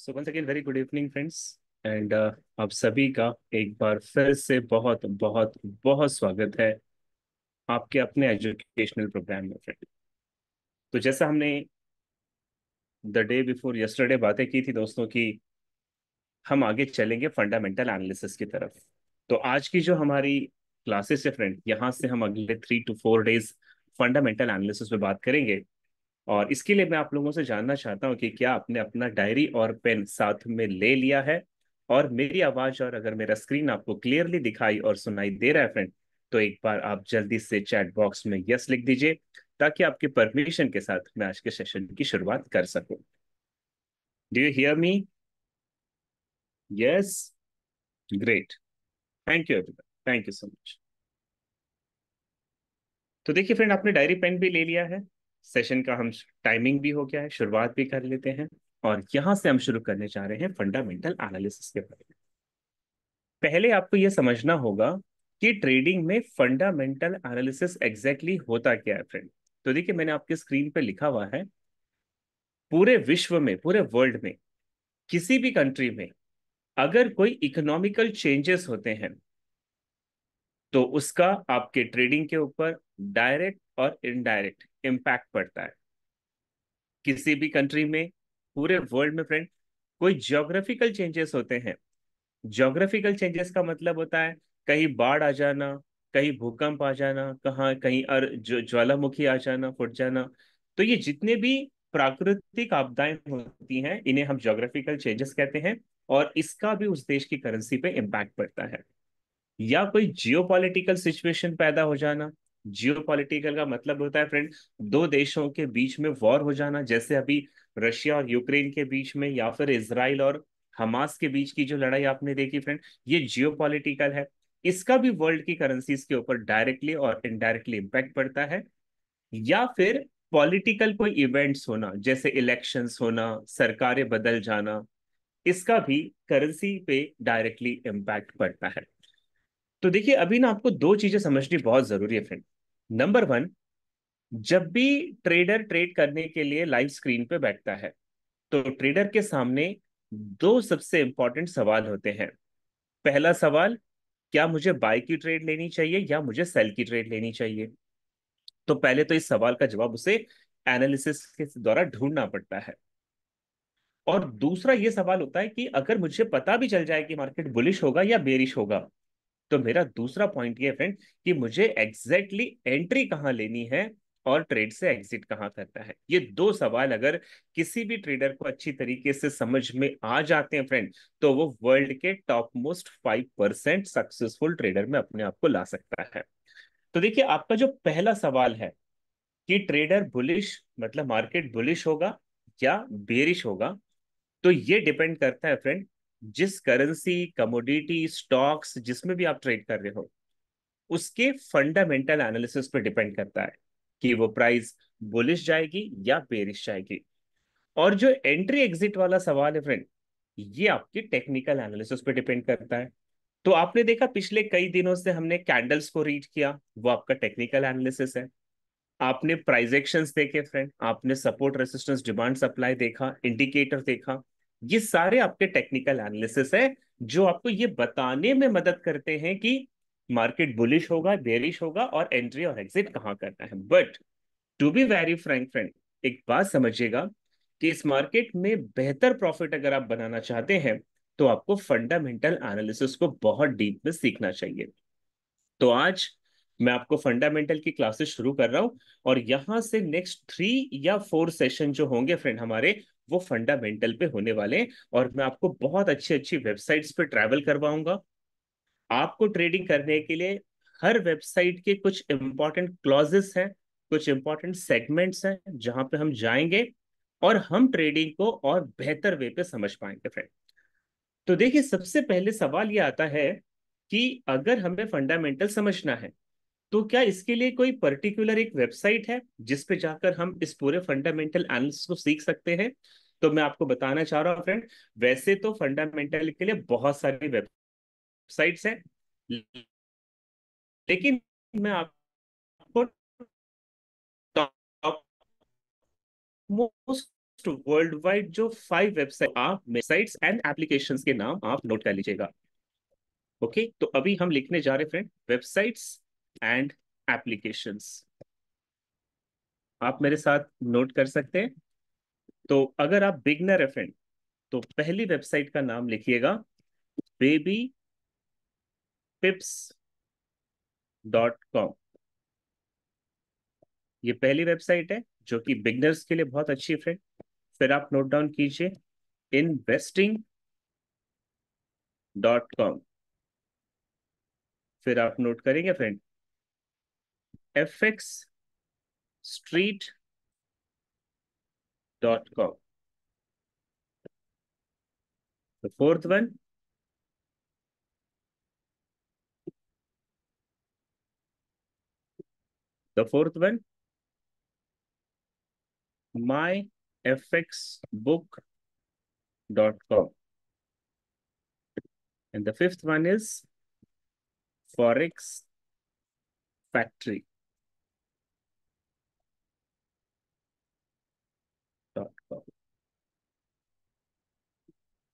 So once again very good evening friends and आप सभी का एक बार फिर से बहुत बहुत बहुत स्वागत है आपके अपने एजुकेशनल प्रोग्राम में फ्रेंड तो जैसा हमने द डे बिफोर यस्टरडे बातें की थी दोस्तों की हम आगे चलेंगे फंडामेंटल एनालिसिस की तरफ तो आज की जो हमारी क्लासेस है फ्रेंड यहाँ से हम अगले three two four days fundamental analysis पे बात करेंगे और इसके लिए मैं आप लोगों से जानना चाहता हूँ कि क्या आपने अपना डायरी और पेन साथ में ले लिया है और मेरी आवाज और अगर मेरा स्क्रीन आपको क्लियरली दिखाई और सुनाई दे रहा है फ्रेंड तो एक बार आप जल्दी से चैट बॉक्स में यस लिख दीजिए ताकि आपके परमिशन के साथ मैं आज के सेशन की शुरुआत कर सकूं do you hear me yes great thank you everyone thank you so much तो देखिए फ्रेंड आपने डायरी पेन भी ले लिया है सेशन का हम टाइमिंग भी हो गया है शुरुआत भी कर लेते हैं और यहां से हम शुरू करने जा रहे हैं फंडामेंटल एनालिसिस के बारे में पहले आपको यह समझना होगा कि ट्रेडिंग में फंडामेंटल एनालिसिस एग्जैक्टली होता क्या है फ्रेंड तो देखिए मैंने आपके स्क्रीन पर लिखा हुआ है पूरे विश्व में पूरे वर्ल्ड में किसी भी कंट्री में अगर कोई इकोनॉमिकल चेंजेस होते हैं तो उसका आपके ट्रेडिंग के ऊपर डायरेक्ट और इनडायरेक्ट इम्पैक्ट पड़ता है किसी भी कंट्री में पूरे वर्ल्ड में फ्रेंड कोई जोग्राफिकल चेंजेस होते हैं जोग्राफिकल चेंजेस का मतलब होता है कहीं बाढ़ आ जाना कहीं भूकंप आ जाना कहाँ कहीं और ज्वालामुखी आ जाना फुट जाना तो ये जितने भी प्राकृतिक आपदाएं होती हैं इन्हें हम जोग्राफिकल चेंजेस कहते हैं और इसका भी उस देश की करेंसी पे इम्पैक्ट पड़ता है या कोई जियोपॉलिटिकल सिचुएशन पैदा हो जाना जियो पॉलिटिकल का मतलब होता है फ्रेंड दो देशों के बीच में वॉर हो जाना जैसे अभी रशिया और यूक्रेन के बीच में या फिर इसराइल और हमास के बीच की जो लड़ाई आपने देखी फ्रेंड ये जियो पॉलिटिकल है इसका भी वर्ल्ड की करेंसीज के ऊपर डायरेक्टली और इनडायरेक्टली इम्पैक्ट पड़ता है या फिर पॉलिटिकल कोई इवेंट्स होना जैसे इलेक्शंस होना सरकारें बदल जाना इसका भी करेंसी पे डायरेक्टली इम्पैक्ट पड़ता है तो देखिए अभी ना आपको दो चीजें समझनी बहुत जरूरी है फ्रेंड नंबर वन जब भी ट्रेडर ट्रेड करने के लिए लाइव स्क्रीन पे बैठता है तो ट्रेडर के सामने दो सबसे इंपॉर्टेंट सवाल होते हैं पहला सवाल क्या मुझे बाय की ट्रेड लेनी चाहिए या मुझे सेल की ट्रेड लेनी चाहिए तो पहले तो इस सवाल का जवाब उसे एनालिसिस के द्वारा ढूंढना पड़ता है और दूसरा ये सवाल होता है कि अगर मुझे पता भी चल जाए कि मार्केट बुलिश होगा या बेरिश होगा तो मेरा दूसरा पॉइंट ये फ्रेंड कि मुझे एग्जैक्टली exactly एंट्री कहाँ लेनी है और ट्रेड से एग्जिट कहाँ करता है ये दो सवाल अगर किसी भी ट्रेडर को अच्छी तरीके से समझ में आ जाते हैं फ्रेंड तो वो वर्ल्ड के top most five percent successful trader में अपने आप को ला सकता है तो देखिए आपका जो पहला सवाल है कि ट्रेडर बुलिश मतलब मार्केट बुलिश होगा या बेरिश होगा तो ये डिपेंड करता है फ्रेंड जिस करेंसी कमोडिटी स्टॉक्स जिसमें भी आप ट्रेड कर रहे हो उसके फंडामेंटल एनालिसिस पे डिपेंड करता है कि वो प्राइस बुलिश जाएगी या बेरिश जाएगी और जो एंट्री एग्जिट वाला सवाल है फ्रेंड ये आपके टेक्निकल एनालिसिस पे डिपेंड करता है तो आपने देखा पिछले कई दिनों से हमने कैंडल्स को रीड किया वो आपका टेक्निकल एनालिसिस है आपने प्राइजेक्शन देखे फ्रेंड आपने सपोर्ट रेसिस्टेंस डिमांड सप्लाई देखा इंडिकेटर देखा ये सारे आपके टेक्निकल एनालिसिस है जो आपको ये बताने में मदद करते हैं कि मार्केट बुलिश होगा बेरिश होगा और एंट्री और एग्जिट कहाँ करना है but to be very frank friend एक बात समझिएगा कि इस मार्केट में बेहतर प्रॉफिट अगर आप बनाना चाहते हैं तो आपको फंडामेंटल एनालिसिस को बहुत डीप में सीखना चाहिए तो आज मैं आपको फंडामेंटल की क्लासेस शुरू कर रहा हूं और यहां से नेक्स्ट थ्री या फोर सेशन जो होंगे फ्रेंड हमारे वो फंडामेंटल पे होने वाले हैं और मैं आपको बहुत अच्छी अच्छी वेबसाइट्स पे ट्रैवल करवाऊंगा आपको ट्रेडिंग करने के लिए हर वेबसाइट के कुछ इंपॉर्टेंट क्लॉजेस हैं कुछ इंपॉर्टेंट सेगमेंट्स हैं जहां पे हम जाएंगे और हम ट्रेडिंग को और बेहतर वे पे समझ पाएंगे फ्रेंड तो देखिए सबसे पहले सवाल ये आता है कि अगर हमें फंडामेंटल समझना है तो क्या इसके लिए कोई पर्टिकुलर एक वेबसाइट है जिसपे जाकर हम इस पूरे फंडामेंटल एनालिसिस को सीख सकते हैं तो मैं आपको बताना चाह रहा हूँ फ्रेंड वैसे तो फंडामेंटल के लिए बहुत सारी वेबसाइट्स हैं लेकिन मैं आपको मोस्ट वर्ल्ड वाइड जो फाइव वेबसाइट आप वेबसाइट्स एंड एप्लीकेशंस के नाम आप नोट कर लीजिएगा ओके तो अभी हम लिखने जा रहे फ्रेंड वेबसाइट्स एंड एप्लीकेशंस आप मेरे साथ नोट कर सकते हैं तो अगर आप बिगनर एफेंट तो पहली वेबसाइट का नाम लिखिएगा बेबी पिप्स डॉट कॉम ये पहली वेबसाइट है जो कि बिगनर्स के लिए बहुत अच्छी फ्रेंड फिर आप नोट डाउन कीजिए इनवेस्टिंग डॉट कॉम फिर आप नोट करेंगे friend F X street dot com. The fourth one. The fourth one. My com. And the fifth one is Forex Factory.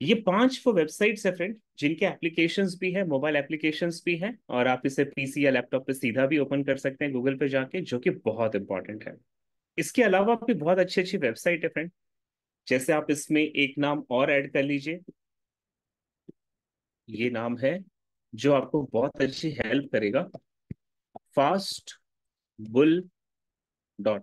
ये पांच वो वेबसाइट्स है फ्रेंड जिनके एप्लीकेशंस भी है मोबाइल एप्लीकेशंस भी है और आप इसे पीसी या लैपटॉप पे सीधा भी ओपन कर सकते हैं गूगल पे जाके जो कि बहुत इंपॉर्टेंट है इसके अलावा भी बहुत अच्छी अच्छी वेबसाइट है फ्रेंड जैसे आप इसमें एक नाम और ऐड कर लीजिए ये नाम है जो आपको बहुत अच्छी हेल्प करेगा फास्ट बुल डॉट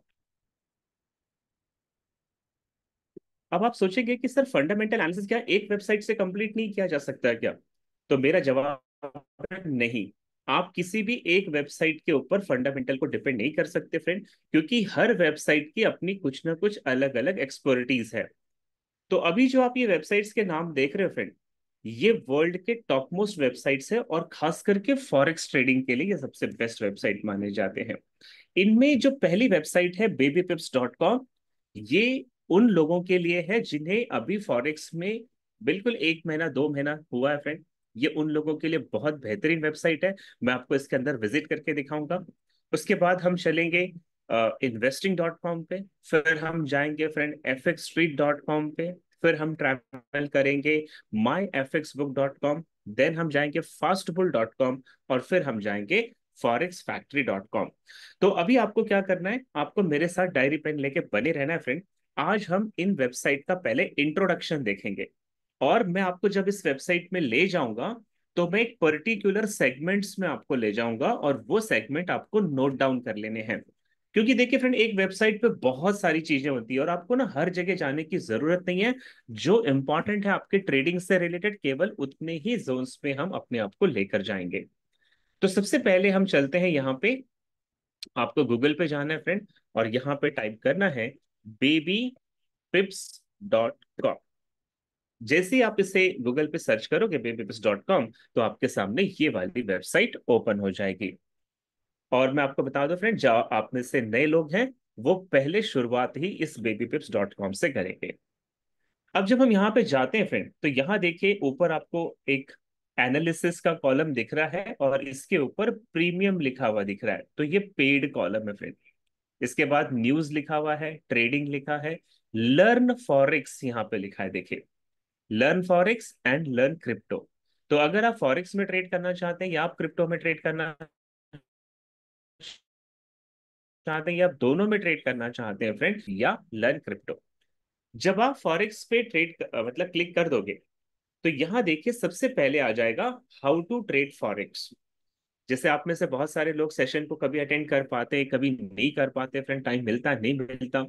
अब आप सोचेंगे कि सर फंडामेंटल एनालिसिस क्या एक वेबसाइट से कंप्लीट नहीं किया जा सकता है क्या तो मेरा जवाब नहीं आप किसी भी एक वेबसाइट के ऊपर फंडामेंटल को डिपेंड नहीं कर सकते फ्रेंड क्योंकि हर वेबसाइट की अपनी कुछ ना कुछ अलग अलग एक्सपर्टीज है तो अभी जो आप ये वेबसाइट्स के नाम देख रहे हो फ्रेंड ये वर्ल्ड के टॉप मोस्ट वेबसाइट्स है और खास करके फॉरेक्स ट्रेडिंग के लिए ये सबसे बेस्ट वेबसाइट माने जाते हैं इनमें जो पहली वेबसाइट है बेबी डॉट कॉम ये उन लोगों के लिए है जिन्हें अभी फॉरेक्स में बिल्कुल एक महीना दो महीना हुआ है फ्रेंड ये उन लोगों के लिए बहुत बेहतरीन वेबसाइट है मैं आपको इसके अंदर विजिट करके दिखाऊंगा उसके बाद हम चलेंगे इन्वेस्टिंग डॉट कॉम पे फिर हम जाएंगे friend F X street dot com पे फिर हम ट्रैवल करेंगे my F X book dot com then हम जाएंगे फास्टबुल डॉट कॉम और फिर हम जाएंगे फॉरेक्स फैक्ट्री डॉट कॉम तो अभी आपको क्या करना है आपको मेरे साथ डायरी पेन लेके बने रहना है फ्रेंड आज हम इन वेबसाइट का पहले इंट्रोडक्शन देखेंगे और मैं आपको जब इस वेबसाइट में ले जाऊंगा तो मैं एक पर्टिकुलर सेगमेंट्स में आपको ले जाऊंगा और वो सेगमेंट आपको नोट डाउन कर लेने हैं क्योंकि देखिए फ्रेंड एक वेबसाइट पे बहुत सारी चीजें होती है और आपको ना हर जगह जाने की जरूरत नहीं है जो इंपॉर्टेंट है आपके ट्रेडिंग से रिलेटेड केवल उतने ही जोन्स में हम अपने आप को लेकर जाएंगे तो सबसे पहले हम चलते हैं यहाँ पे आपको गूगल पे जाना है फ्रेंड और यहाँ पे टाइप करना है babypips.com जैसे आप इसे गूगल पे सर्च करोगे babypips.com तो आपके सामने ये वाली वेबसाइट ओपन हो जाएगी और मैं आपको बता दूं फ्रेंड जो आप में से नए लोग हैं वो पहले शुरुआत ही इस babypips.com से करेंगे अब जब हम यहाँ पे जाते हैं फ्रेंड तो यहाँ देखिए ऊपर आपको एक एनालिसिस का कॉलम दिख रहा है और इसके ऊपर प्रीमियम लिखा हुआ दिख रहा है तो ये पेड कॉलम है फ्रेंड इसके बाद न्यूज लिखा हुआ है ट्रेडिंग लिखा है लर्न फॉरिक्स यहाँ पे लिखा है देखिए learn forex and learn crypto तो अगर आप फॉरिक्स में ट्रेड करना चाहते हैं या आप क्रिप्टो में ट्रेड करना चाहते हैं या आप दोनों में ट्रेड करना चाहते हैं फ्रेंड या लर्न क्रिप्टो जब आप फॉरेक्स पे ट्रेड मतलब क्लिक कर दोगे तो यहां देखिए सबसे पहले आ जाएगा हाउ टू ट्रेड फॉरेक्स जैसे आप में से बहुत सारे लोग सेशन को कभी अटेंड कर पाते कभी नहीं कर पाते फ्रेंड टाइम मिलता नहीं मिलता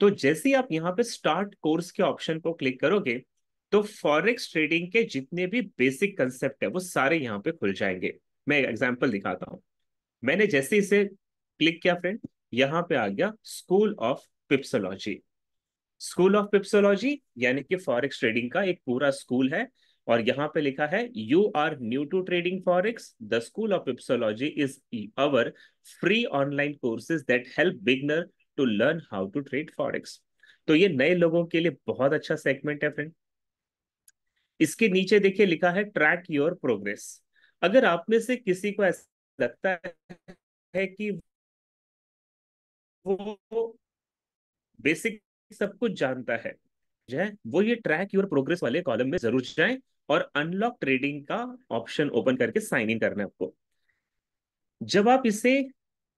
तो जैसे ही आप यहाँ पे स्टार्ट कोर्स के ऑप्शन को क्लिक करोगे तो फॉरेक्स ट्रेडिंग के जितने भी बेसिक कंसेप्ट है वो सारे यहाँ पे खुल जाएंगे मैं एग्जाम्पल दिखाता हूँ मैंने जैसे इसे क्लिक किया फ्रेंड यहाँ पे आ गया school of pipsology school of pipsology यानी कि फॉरेक्स ट्रेडिंग का एक पूरा स्कूल है और यहाँ पे लिखा है you are new to trading forex the school of pipsology is our free online courses that help beginner to learn how to trade forex तो ये नए लोगों के लिए बहुत अच्छा सेगमेंट है फ्रेंड इसके नीचे देखिए लिखा है ट्रैक योर प्रोग्रेस अगर आप में से किसी को ऐसा लगता है कि वो बेसिक सब कुछ जानता है जो है वो ये ट्रैक योर प्रोग्रेस वाले कॉलम में जरूर जाएं और अनलॉक ट्रेडिंग का ऑप्शन ओपन करके साइन इन करना है आपको जब आप इसे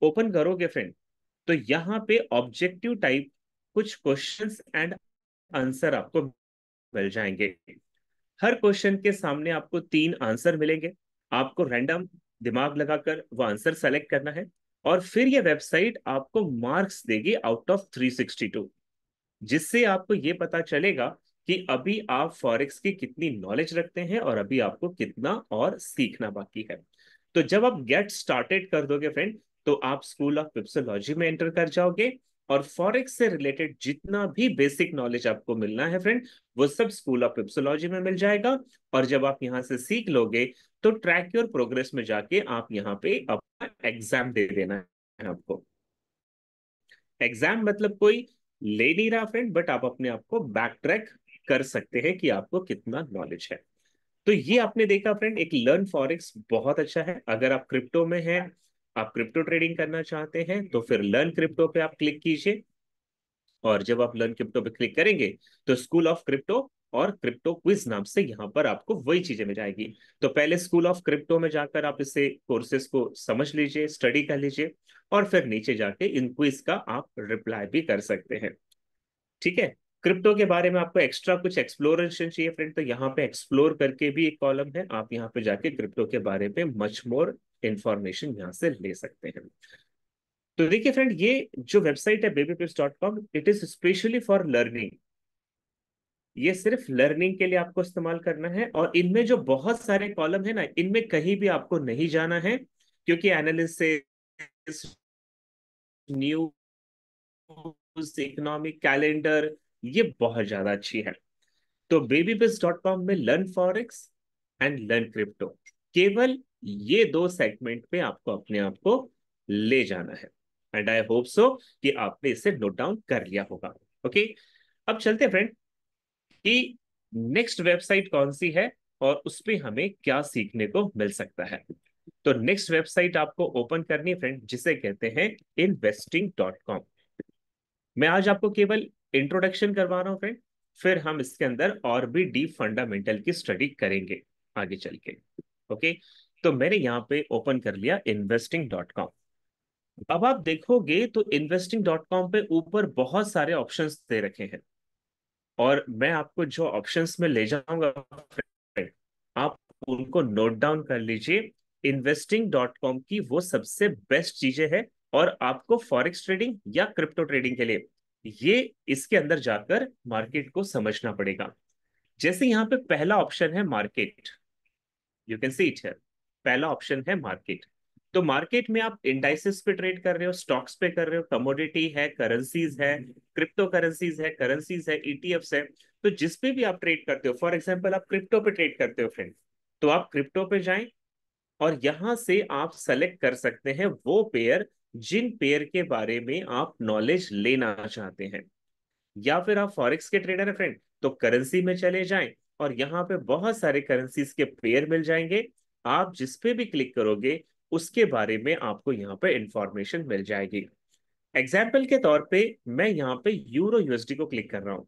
ओपन करोगे फ्रेंड तो यहाँ पे ऑब्जेक्टिव टाइप कुछ क्वेश्चंस एंड आंसर आपको मिल जाएंगे हर क्वेश्चन के सामने आपको तीन आंसर मिलेंगे आपको रैंडम दिमाग लगाकर वो आंसर सेलेक्ट करना है और फिर ये वेबसाइट आपको मार्क्स देगी आउट ऑफ 362 जिससे आपको ये पता चलेगा कि अभी आप फॉरेक्स की कितनी नॉलेज रखते हैं और अभी आपको कितना और सीखना बाकी है तो जब आप गेट स्टार्टेड कर दोगे फ्रेंड तो आप स्कूल ऑफ पिप्सोलॉजी में एंटर कर जाओगे और फॉरेक्स से रिलेटेड जितना भी बेसिक नॉलेज आपको मिलना है फ्रेंड वो सब स्कूल ऑफ पिप्सोलॉजी में मिल जाएगा और जब आप यहाँ से सीख लोगे तो ट्रैक योर प्रोग्रेस में जाके आप यहाँ पे अपना एग्जाम दे देना है आपको एग्जाम मतलब कोई ले नहीं रहा फ्रेंड बट आप अपने आप को बैक ट्रैक कर सकते हैं कि आपको कितना नॉलेज है तो ये आपने देखा फ्रेंड एक लर्न फॉरेक्स बहुत अच्छा है अगर आप क्रिप्टो में हैं आप क्रिप्टो ट्रेडिंग करना चाहते हैं तो फिर लर्न क्रिप्टो पे आप क्लिक कीजिए और जब आप लर्न क्रिप्टो पे क्लिक करेंगे तो स्कूल ऑफ क्रिप्टो और क्रिप्टो क्विज नाम से यहाँ पर आपको वही चीजें मिल जाएगी तो पहले स्कूल ऑफ क्रिप्टो में जाकर आप इसे कोर्सेस को समझ लीजिए स्टडी कर लीजिए और फिर नीचे जाके इन क्विज का आप रिप्लाई भी कर सकते हैं ठीक है क्रिप्टो के बारे में आपको एक्स्ट्रा कुछ एक्सप्लोरेशन चाहिए फ्रेंड तो यहाँ पे एक्सप्लोर करके भी एक कॉलम है आप यहाँ पे जाके क्रिप्टो के बारे में मच मोर इन्फॉर्मेशन यहाँ से ले सकते हैं तो देखिए फ्रेंड ये जो वेबसाइट है baby pips dot com it is specially for learning ये सिर्फ लर्निंग के लिए आपको इस्तेमाल करना है और इनमें जो बहुत सारे कॉलम है ना इनमें कहीं भी आपको नहीं जाना है क्योंकि एनालिसिस न्यूज इकोनॉमिक कैलेंडर ये बहुत ज्यादा अच्छी है तो बेबीबिस डॉट कॉम में learn forex and learn crypto केवल ये दो सेगमेंट पे आपको अपने आप को ले जाना है एंड आई होप सो कि आपने इसे नोट डाउन कर लिया होगा ओके okay? अब चलते हैं फ्रेंड कि नेक्स्ट वेबसाइट कौन सी है और उस पर हमें क्या सीखने को मिल सकता है तो नेक्स्ट वेबसाइट आपको ओपन करनी है फ्रेंड जिसे कहते हैं इन्वेस्टिंग डॉट कॉम मैं आज आपको केवल इंट्रोडक्शन करवा रहा हूँ फ्रेंड फिर हम इसके अंदर और भी डीप फंडामेंटल की स्टडी करेंगे आगे चल के ओके तो मैंने यहाँ पे ओपन कर लिया इन्वेस्टिंग डॉट कॉम अब आप देखोगे तो इन्वेस्टिंग डॉट कॉम पे ऊपर बहुत सारे ऑप्शंस दे रखे हैं और मैं आपको जो ऑप्शंस में ले जाऊंगा आप उनको नोट डाउन कर लीजिए इन्वेस्टिंग डॉट कॉम की वो सबसे बेस्ट चीजें हैं और आपको फॉरेक्स ट्रेडिंग या क्रिप्टो ट्रेडिंग के लिए ये इसके अंदर जाकर मार्केट को समझना पड़ेगा जैसे यहां पे पहला ऑप्शन है market you can see it है पहला ऑप्शन है मार्केट तो मार्केट में आप इंडाइसिस पे ट्रेड कर रहे हो स्टॉक्स पे कर रहे हो कमोडिटी है करेंसीज है क्रिप्टो करेंसीज है करेंसीज है ईटीएफ e है तो जिस पे भी आप ट्रेड करते हो फॉर एग्जाम्पल आप क्रिप्टो पे ट्रेड करते हो फ्रेंड तो आप क्रिप्टो पे जाए और यहां से आप सेलेक्ट कर सकते हैं वो पेयर जिन पेयर के बारे में आप नॉलेज लेना चाहते हैं या फिर आप फॉरेक्स के ट्रेडर हैं फ्रेंड तो करेंसी में चले जाएं और यहाँ पे बहुत सारे करेंसीज के पेयर मिल जाएंगे आप जिस पे भी क्लिक करोगे उसके बारे में आपको यहाँ पे इंफॉर्मेशन मिल जाएगी एग्जाम्पल के तौर पे मैं यहाँ पे यूरो यूएसडी को क्लिक कर रहा हूँ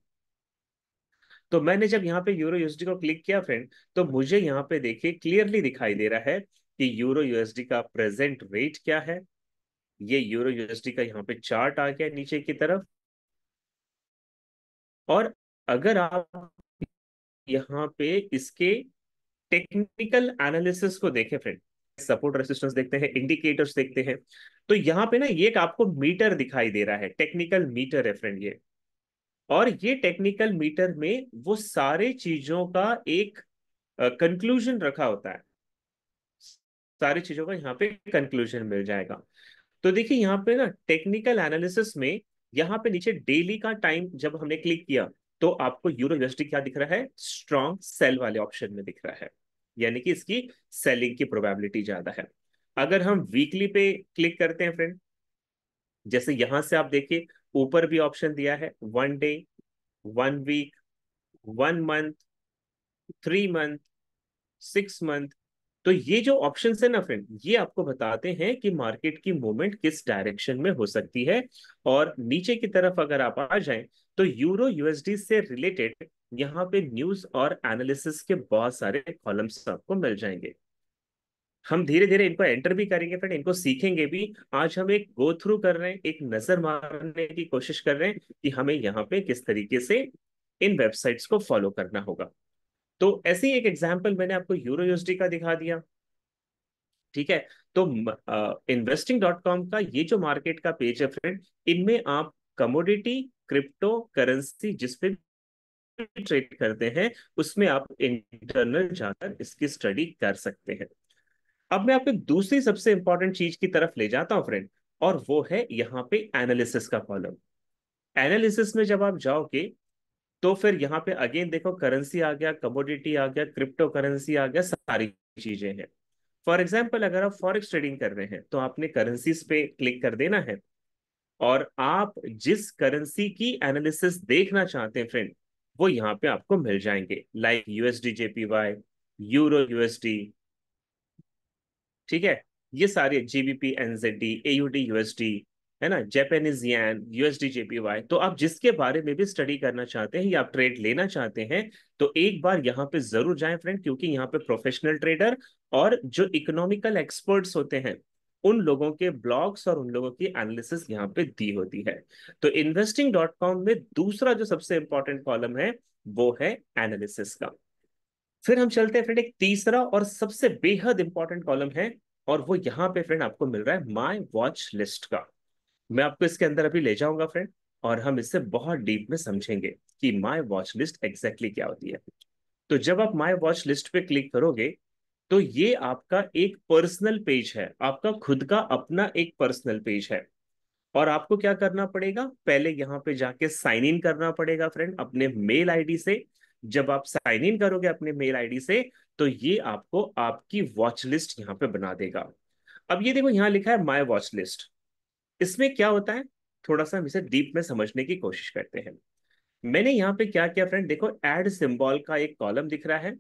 तो मैंने जब यहाँ पे यूरो यूएसडी को क्लिक किया फ्रेंड तो मुझे यहाँ पे देखिए क्लियरली दिखाई दे रहा है कि यूरो यूएसडी का प्रेजेंट रेट क्या है ये यूरो यूएसडी का यहाँ पे चार्ट आ गया नीचे की तरफ और अगर आप यहाँ पे इसके टेक्निकल एनालिसिस को देखें फ्रेंड सपोर्ट रेसिस्टेंस देखते हैं इंडिकेटर्स देखते हैं तो यहाँ पे ना ये एक आपको मीटर दिखाई दे रहा है टेक्निकल मीटर है फ्रेंड ये और ये टेक्निकल मीटर में वो सारे चीजों का एक कंक्लूजन रखा होता है सारी चीजों का यहाँ पे कंक्लूजन मिल जाएगा तो देखिए यहाँ पे ना टेक्निकल एनालिसिस में यहाँ पे नीचे डेली का टाइम जब हमने क्लिक किया तो आपको यूरो क्या दिख रहा है स्ट्रॉन्ग सेल वाले ऑप्शन में दिख रहा है यानी कि इसकी सेलिंग की प्रोबेबिलिटी ज्यादा है अगर हम वीकली पे क्लिक करते हैं फ्रेंड जैसे यहां से आप देखिए ऊपर भी ऑप्शन दिया है one day one week one month three month six month तो ये जो ऑप्शन है ना फ्रेंड ये आपको बताते हैं कि मार्केट की मूवमेंट किस डायरेक्शन में हो सकती है और नीचे की तरफ अगर आप आ जाएं तो यूरो यूएसडी से रिलेटेड यहाँ पे न्यूज और एनालिसिस के बहुत सारे कॉलम्स आपको मिल जाएंगे हम धीरे धीरे इनको एंटर भी करेंगे फ्रेंड इनको सीखेंगे भी आज हम एक गो थ्रू कर रहे हैं एक नजर मारने की कोशिश कर रहे हैं कि हमें यहाँ पे किस तरीके से इन वेबसाइट्स को फॉलो करना होगा तो ऐसे ही एक एग्जाम्पल मैंने आपको यूरो यूएसडी का दिखा दिया ठीक है तो इन्वेस्टिंग डॉट कॉम का ये जो मार्केट का पेज है फ्रेंड इनमें आप कमोडिटी क्रिप्टो करेंसी जिसपे ट्रेड करते हैं उसमें आप इंटरनल जाकर इसकी स्टडी कर सकते हैं अब मैं आपको दूसरी सबसे इंपॉर्टेंट चीज की तरफ ले जाता हूं फ्रेंड और वो है यहाँ पे एनालिसिस का कॉलम एनालिसिस में जब आप जाओगे तो फिर यहाँ पे अगेन देखो करेंसी आ गया कमोडिटी आ गया क्रिप्टो करेंसी आ गया सारी चीजें हैं फॉर एग्जाम्पल अगर आप फॉरेक्स ट्रेडिंग कर रहे हैं तो आपने करेंसीज पे क्लिक कर देना है और आप जिस करेंसी की एनालिसिस देखना चाहते हैं फ्रेंड वो यहाँ पे आपको मिल जाएंगे like USD JPY euro USD ठीक है ये सारे जीबीपी एनजेडी एयूडी यूएसडी है ना जापानीज यान यूएसडी जेपीवाई तो आप जिसके बारे में भी स्टडी करना चाहते हैं या आप ट्रेड लेना चाहते हैं तो एक बार यहाँ पे जरूर जाए फ्रेंड क्योंकि यहाँ पे प्रोफेशनल ट्रेडर और जो इकोनॉमिकल एक्सपर्ट्स होते हैं उन लोगों के ब्लॉग्स और उन लोगों की एनालिसिस यहाँ पे दी होती है तो इन्वेस्टिंग डॉट कॉम में दूसरा जो सबसे इंपॉर्टेंट कॉलम है वो है एनालिसिस का फिर हम चलते हैं फ्रेंड एक तीसरा और सबसे बेहद इंपॉर्टेंट कॉलम है और वो यहाँ पे फ्रेंड आपको मिल रहा है माई वॉच लिस्ट का मैं आपको इसके अंदर अभी ले जाऊंगा फ्रेंड और हम इससे बहुत डीप में समझेंगे कि माई वॉच लिस्ट एग्जैक्टली क्या होती है तो जब आप माई वॉच लिस्ट पे क्लिक करोगे तो ये आपका एक पर्सनल पेज है आपका खुद का अपना एक पर्सनल पेज है और आपको क्या करना पड़ेगा पहले यहाँ पे जाके साइन इन करना पड़ेगा फ्रेंड अपने मेल आईडी से जब आप साइन इन करोगे अपने मेल आईडी से तो ये आपको आपकी वॉच लिस्ट यहाँ पे बना देगा अब ये देखो यहाँ लिखा है माई वॉच लिस्ट इसमें क्या होता है थोड़ा सा हम इसे डीप में समझने की कोशिश करते हैं मैंने यहाँ पे क्या किया फ्रेंड देखो एड सिंबल का एक कॉलम दिख रहा है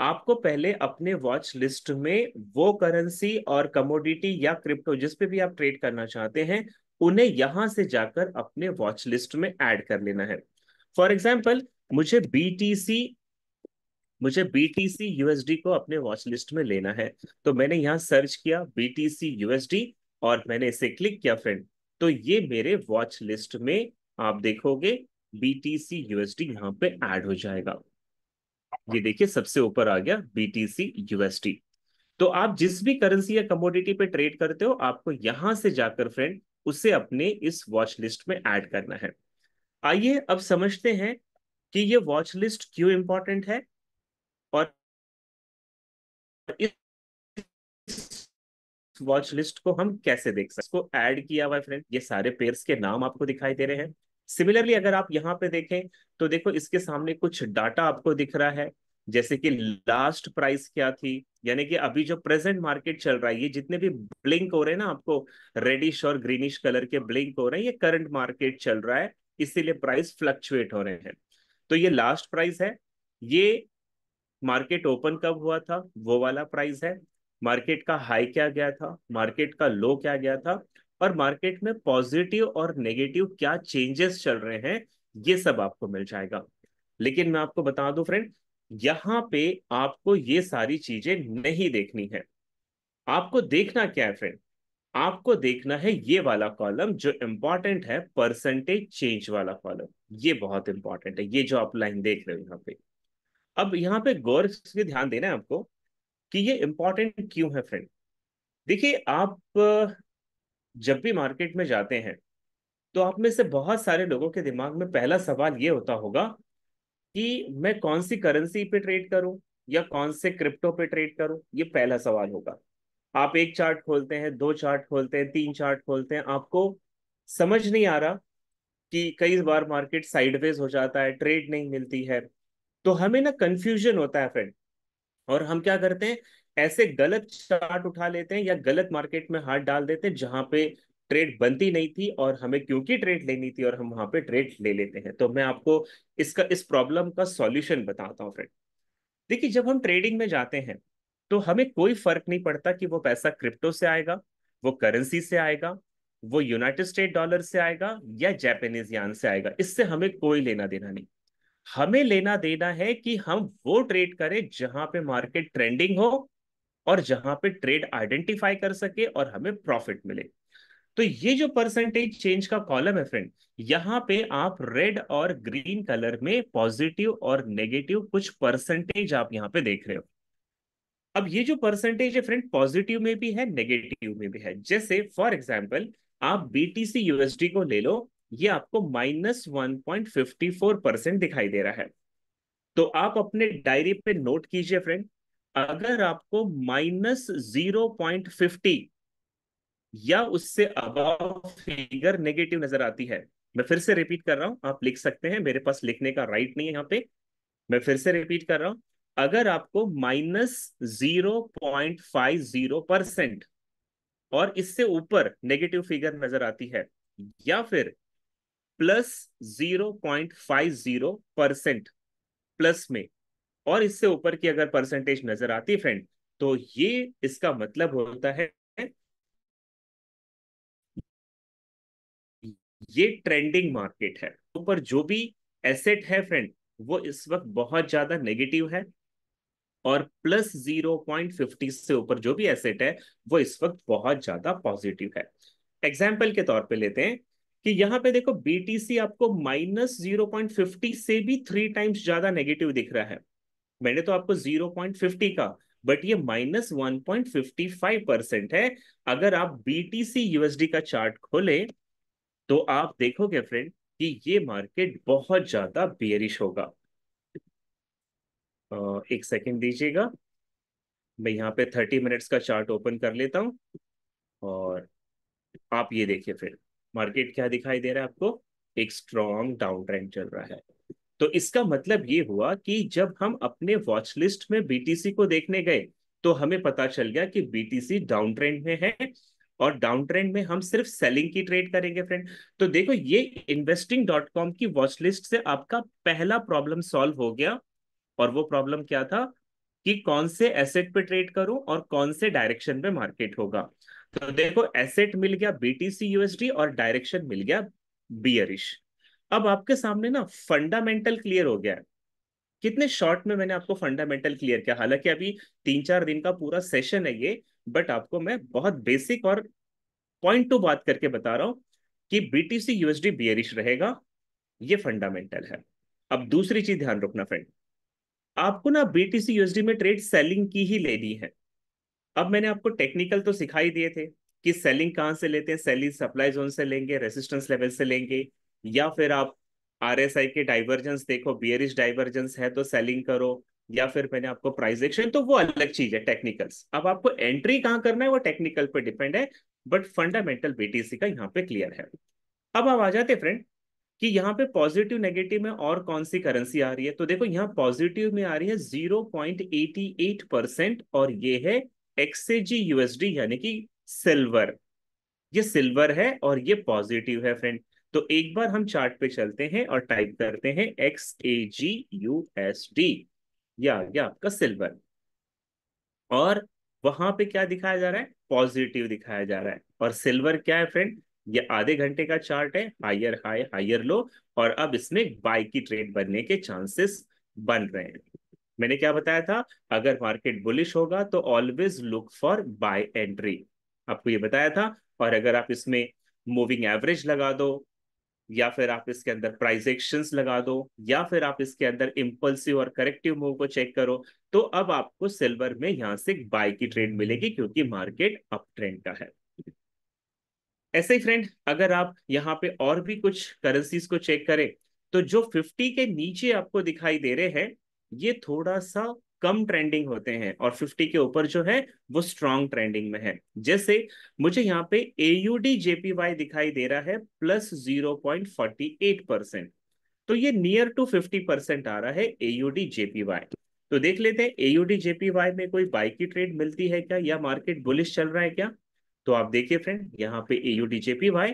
आपको पहले अपने वॉच लिस्ट में वो करेंसी और कमोडिटी या क्रिप्टो जिस पे भी आप ट्रेड करना चाहते हैं उन्हें यहां से जाकर अपने वॉच लिस्ट में ऐड कर लेना है फॉर एग्जाम्पल मुझे बीटीसी मुझे बीटीसी यूएसडी को अपने वॉच लिस्ट में लेना है तो मैंने यहां सर्च किया बीटीसी यूएसडी और मैंने इसे क्लिक किया फ्रेंड तो ये मेरे वॉच लिस्ट में आप देखोगे बीटीसी यूएसडी यहाँ पे ऐड हो जाएगा ये देखिए सबसे ऊपर आ गया सी यूएसडी तो आप जिस भी करेंसी या कमोडिटी पे ट्रेड करते हो आपको यहां से जाकर फ्रेंड उसे अपने इस वॉच लिस्ट में ऐड करना है आइए अब समझते हैं कि ये वॉच लिस्ट क्यों इंपॉर्टेंट है और इस वॉच लिस्ट को हम कैसे देख सकते इसको ऐड किया हुआ फ्रेंड ये सारे पेयर्स के नाम आपको दिखाई दे रहे हैं सिमिलरली अगर आप यहाँ पे देखें तो देखो इसके सामने कुछ डाटा आपको दिख रहा है जैसे कि लास्ट प्राइस क्या थी यानी कि अभी जो प्रेजेंट मार्केट चल रहा है ये जितने भी ब्लिंक हो रहे हैं ना आपको रेडिश और ग्रीनिश कलर के ब्लिंक हो रहे हैं ये करंट मार्केट चल रहा है इसीलिए प्राइस फ्लक्चुएट हो रहे हैं तो ये लास्ट प्राइस है ये मार्केट ओपन कब हुआ था वो वाला प्राइस है मार्केट का हाई क्या गया था मार्केट का लो क्या गया था और मार्केट में पॉजिटिव और नेगेटिव क्या चेंजेस चल रहे हैं ये सब आपको मिल जाएगा लेकिन मैं आपको बता दूं फ्रेंड यहाँ पे आपको ये सारी चीजें नहीं देखनी है आपको देखना क्या है फ्रेंड आपको देखना है ये वाला कॉलम जो इंपॉर्टेंट है परसेंटेज चेंज वाला कॉलम ये बहुत इंपॉर्टेंट है ये जो आप लाइन देख रहे हो यहाँ पे अब यहाँ पे गौर से ध्यान देना है आपको कि ये इंपॉर्टेंट क्यों है फ्रेंड देखिए आप जब भी मार्केट में जाते हैं तो आप में से बहुत सारे लोगों के दिमाग में पहला सवाल ये होता होगा कि मैं कौन सी करेंसी पे ट्रेड करूं या कौन से क्रिप्टो पे ट्रेड करूं ये पहला सवाल होगा आप एक चार्ट खोलते हैं दो चार्ट खोलते हैं तीन चार्ट खोलते हैं आपको समझ नहीं आ रहा कि कई बार मार्केट साइडवेज हो जाता है ट्रेड नहीं मिलती है तो हमें ना कंफ्यूजन होता है फ्रेंड और हम क्या करते हैं ऐसे गलत चार्ट उठा लेते हैं या गलत मार्केट में हाथ डाल देते हैं जहां पे ट्रेड बनती नहीं थी और हमें क्योंकि ट्रेड लेनी थी और हम वहां पे ट्रेड ले लेते हैं तो मैं आपको इसका इस प्रॉब्लम का सॉल्यूशन बताता हूँ फ्रेंड देखिए जब हम ट्रेडिंग में जाते हैं तो हमें कोई फर्क नहीं पड़ता कि वो पैसा क्रिप्टो से आएगा वो करेंसी से आएगा वो यूनाइटेड स्टेट डॉलर से आएगा या जैपनीज यान से आएगा इससे हमें कोई लेना देना नहीं हमें लेना देना है कि हम वो ट्रेड करें जहां पे मार्केट ट्रेंडिंग हो और जहां पे ट्रेड आइडेंटिफाई कर सके और हमें प्रॉफिट मिले तो ये जो परसेंटेज चेंज का कॉलम है फ्रेंड यहाँ पे आप रेड और ग्रीन कलर में पॉजिटिव और नेगेटिव कुछ परसेंटेज आप यहाँ पे देख रहे हो अब ये जो परसेंटेज है फ्रेंड पॉजिटिव में भी है नेगेटिव में भी है जैसे फॉर एग्जाम्पल आप बीटीसी यूएसडी को ले लो ये आपको minus one point fifty four percent दिखाई दे रहा है तो आप अपने डायरी पे नोट कीजिए फ्रेंड अगर आपको माइनस जीरो पॉइंट फिफ्टी या उससे अबाव फिगर नेगेटिव नजर आती है मैं फिर से रिपीट कर रहा हूं आप लिख सकते हैं मेरे पास लिखने का राइट नहीं है यहाँ पे मैं फिर से रिपीट कर रहा हूं अगर आपको minus zero point five zero percent और इससे ऊपर नेगेटिव फिगर नजर आती है या फिर plus zero point five zero percent plus में और इससे ऊपर की अगर परसेंटेज नजर आती है फ्रेंड तो ये इसका मतलब होता है ये ट्रेंडिंग मार्केट है ऊपर जो भी एसेट है फ्रेंड वो इस वक्त बहुत ज्यादा नेगेटिव है और प्लस जीरो पॉइंट फिफ्टी से ऊपर जो भी एसेट है वो इस वक्त बहुत ज्यादा पॉजिटिव है एग्जाम्पल के तौर पे लेते हैं कि यहां पे देखो बीटीसी आपको माइनस जीरो पॉइंट फिफ्टी से भी थ्री टाइम्स ज्यादा नेगेटिव दिख रहा है मैंने तो आपको जीरो पॉइंट फिफ्टी का बट ये minus one point fifty five percent है अगर आप बीटीसी यूएसडी का चार्ट खोले तो आप देखोगे फ्रेंड कि ये मार्केट बहुत ज्यादा बेरिश होगा एक सेकेंड दीजिएगा मैं यहाँ पे थर्टी मिनट्स का चार्ट ओपन कर लेता हूं और आप ये देखिए फिर मार्केट क्या दिखाई दे रहा है आपको एक स्ट्रॉन्ग डाउन ट्रेंड चल रहा है तो इसका मतलब ये हुआ कि जब हम अपने वॉच लिस्ट में बीटीसी को देखने गए तो हमें पता चल गया कि बीटीसी डाउन ट्रेंड में है और डाउन ट्रेंड में हम सिर्फ सेलिंग की ट्रेड करेंगे फ्रेंड तो देखो ये इन्वेस्टिंग डॉट कॉम की वॉच लिस्ट से आपका पहला प्रॉब्लम सॉल्व हो गया और वो प्रॉब्लम क्या था कि कौन से एसेट पे ट्रेड करूं और कौन से डायरेक्शन पे मार्केट होगा तो देखो एसेट मिल गया बीटीसी यूएसडी और डायरेक्शन मिल गया बियरिश अब आपके सामने ना फंडामेंटल क्लियर हो गया है कितने शॉर्ट में मैंने आपको फंडामेंटल क्लियर किया हालांकि अभी तीन चार दिन का पूरा सेशन है ये बट आपको मैं बहुत बेसिक और पॉइंट टू बात करके बता रहा हूं कि बीटीसी यूएसडी बियरिश रहेगा ये फंडामेंटल है अब दूसरी चीज ध्यान रखना फ्रेंड आपको ना बीटीसी यूएसडी में ट्रेड सेलिंग की ही लेनी है अब मैंने आपको टेक्निकल तो सिखाई दिए थे कि सेलिंग कहाँ से लेते हैं सेलिंग सप्लाई जोन से लेंगे रेसिस्टेंस लेवल से लेंगे या फिर आप आर के डाइवर्जेंस देखो बियरिश डाइवर्जेंस है तो सेलिंग करो या फिर मैंने आपको प्राइस एक्शन तो वो अलग चीज है टेक्निकल्स अब आपको एंट्री कहाँ करना है वो टेक्निकल पर डिपेंड है बट फंडामेंटल बीटीसी का यहाँ पे क्लियर है अब आप आ जाते फ्रेंड कि यहाँ पे पॉजिटिव नेगेटिव में और कौन सी करेंसी आ रही है तो देखो यहाँ पॉजिटिव में आ रही है zero point eighty eight percent और ये है एक्सएजी यूएसडी यानी कि सिल्वर ये सिल्वर है और ये पॉजिटिव है फ्रेंड तो एक बार हम चार्ट पे चलते हैं और टाइप करते हैं X A G U S D या आपका सिल्वर और वहां पे क्या दिखाया जा रहा है पॉजिटिव दिखाया जा रहा है और सिल्वर क्या है फ्रेंड ये आधे घंटे का चार्ट है हायर हाई हायर लो और अब इसमें बाई की ट्रेड बनने के चांसेस बन रहे हैं मैंने क्या बताया था अगर मार्केट बुलिश होगा तो always look for buy entry आपको ये बताया था और अगर आप इसमें मूविंग एवरेज लगा दो या फिर आप इसके अंदर प्राइस एक्शंस लगा दो या फिर आप इसके अंदर इम्पल्सिव और करेक्टिव मूव को चेक करो तो अब आपको सिल्वर में यहां से बाय की ट्रेड मिलेगी क्योंकि मार्केट अप ट्रेंड का है ऐसे ही फ्रेंड अगर आप यहाँ पे और भी कुछ करेंसीज को चेक करें तो जो 50 के नीचे आपको दिखाई दे रहे हैं ये थोड़ा सा कम ट्रेंडिंग होते हैं और 50 के ऊपर जो है वो स्ट्रॉन्ग ट्रेंडिंग में है जैसे मुझे यहाँ पे एयूडी जेपीवाई दिखाई दे रहा है प्लस एट परसेंट तो ये नियर टू फिफ्टी परसेंट आ रहा है एयूडी जेपीवाई तो देख लेते हैं एयूडी जेपीवाई में कोई बाई की ट्रेड मिलती है क्या या मार्केट बुलिश चल रहा है क्या तो आप देखिए फ्रेंड यहाँ पे एयूडी जेपीवाई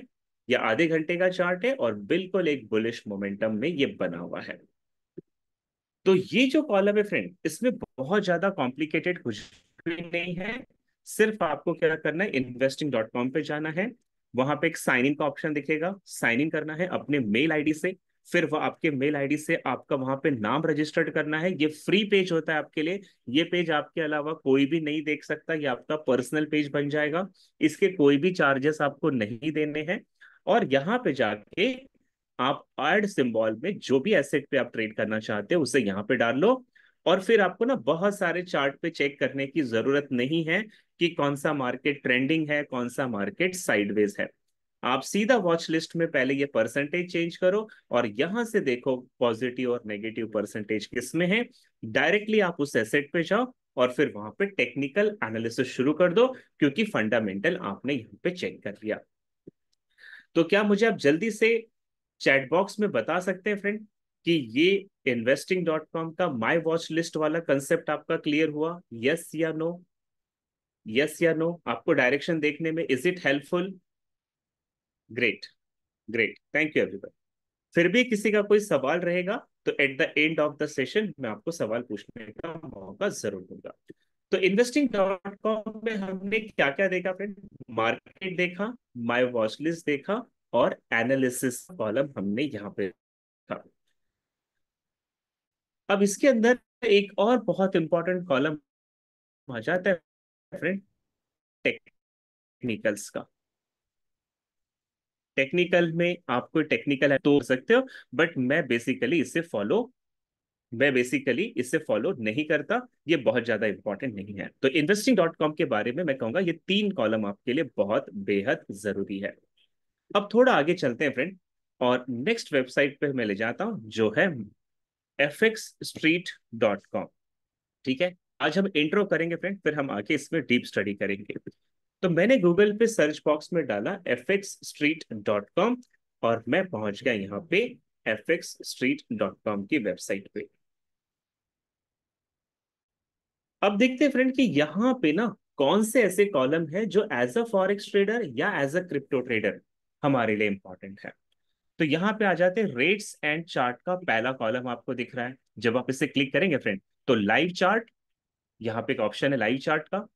या आधे घंटे का चार्ट है और बिल्कुल एक बुलिश मोमेंटम में ये बना हुआ है तो ये जो कॉलम है फ्रेंड इसमें बहुत ज्यादा कॉम्प्लिकेटेड कुछ भी नहीं है सिर्फ आपको क्या करना है इन्वेस्टिंग डॉट कॉम पे जाना है वहां पे एक साइन इन का ऑप्शन दिखेगा साइन इन करना है अपने मेल आईडी से फिर वह आपके मेल आईडी से आपका वहां पे नाम रजिस्टर्ड करना है ये फ्री पेज होता है आपके लिए ये पेज आपके अलावा कोई भी नहीं देख सकता ये आपका पर्सनल पेज बन जाएगा इसके कोई भी चार्जेस आपको नहीं देने हैं और यहाँ पे जाके आप एड सिंबल में जो भी एसेट पे आप ट्रेड करना चाहते हो उसे यहाँ पे डाल लो और फिर आपको ना बहुत सारे चार्ट पे चेक करने की जरूरत नहीं है कि कौन सा मार्केट ट्रेंडिंग है कौन सा मार्केट साइडवेज है आप सीधा वॉच लिस्ट में पहले ये परसेंटेज चेंज करो और यहां से देखो पॉजिटिव और नेगेटिव परसेंटेज किस में है डायरेक्टली आप उस एसेट पे जाओ और फिर वहां पे टेक्निकल एनालिसिस शुरू कर दो क्योंकि फंडामेंटल आपने यहाँ पे चेक कर लिया तो क्या मुझे आप जल्दी से चैट बॉक्स में बता सकते हैं फ्रेंड कि ये इन्वेस्टिंग डॉट कॉम का माई वॉच लिस्ट वाला कंसेप्ट आपका क्लियर हुआ यस या नो यस या नो आपको डायरेक्शन देखने में is it helpful great great thank you everybody फिर भी किसी का कोई सवाल रहेगा तो at the end of the session मैं आपको सवाल पूछने का मौका जरूर दूंगा तो इन्वेस्टिंग डॉट कॉम में हमने क्या क्या देखा फ्रेंड मार्केट देखा माई वॉच लिस्ट देखा और एनालिसिस कॉलम हमने यहाँ पे था अब इसके अंदर एक और बहुत इंपॉर्टेंट कॉलम आ जाता है फ्रेंड टेक्निकल्स का टेक्निकल में आपको टेक्निकल है तो सकते हो बट मैं बेसिकली इसे फॉलो मैं बेसिकली इसे फॉलो नहीं करता ये बहुत ज्यादा इंपॉर्टेंट नहीं है तो इन्वेस्टिंग डॉट कॉम के बारे में मैं कहूंगा ये तीन कॉलम आपके लिए बहुत बेहद जरूरी है अब थोड़ा आगे चलते हैं फ्रेंड और नेक्स्ट वेबसाइट पे मैं ले जाता हूं जो है एफ ठीक है आज हम इंट्रो करेंगे फ्रेंड फिर हम आगे इसमें डीप स्टडी करेंगे तो मैंने गूगल पे सर्च बॉक्स में डाला एफ और मैं पहुंच गया यहाँ पे एफ की वेबसाइट पे अब देखते हैं फ्रेंड कि यहाँ पे ना कौन से ऐसे कॉलम है जो एज अ फॉरेक्स ट्रेडर या एज अ क्रिप्टो ट्रेडर हमारे लिए इंपॉर्टेंट है तो यहाँ पे आ जाते हैं रेट्स एंड चार्ट का पहला कॉलम आपको दिख रहा है जब आप इसे क्लिक करेंगे फ्रेंड तो लाइव चार्ट यहाँ पे एक ऑप्शन है लाइव चार्ट का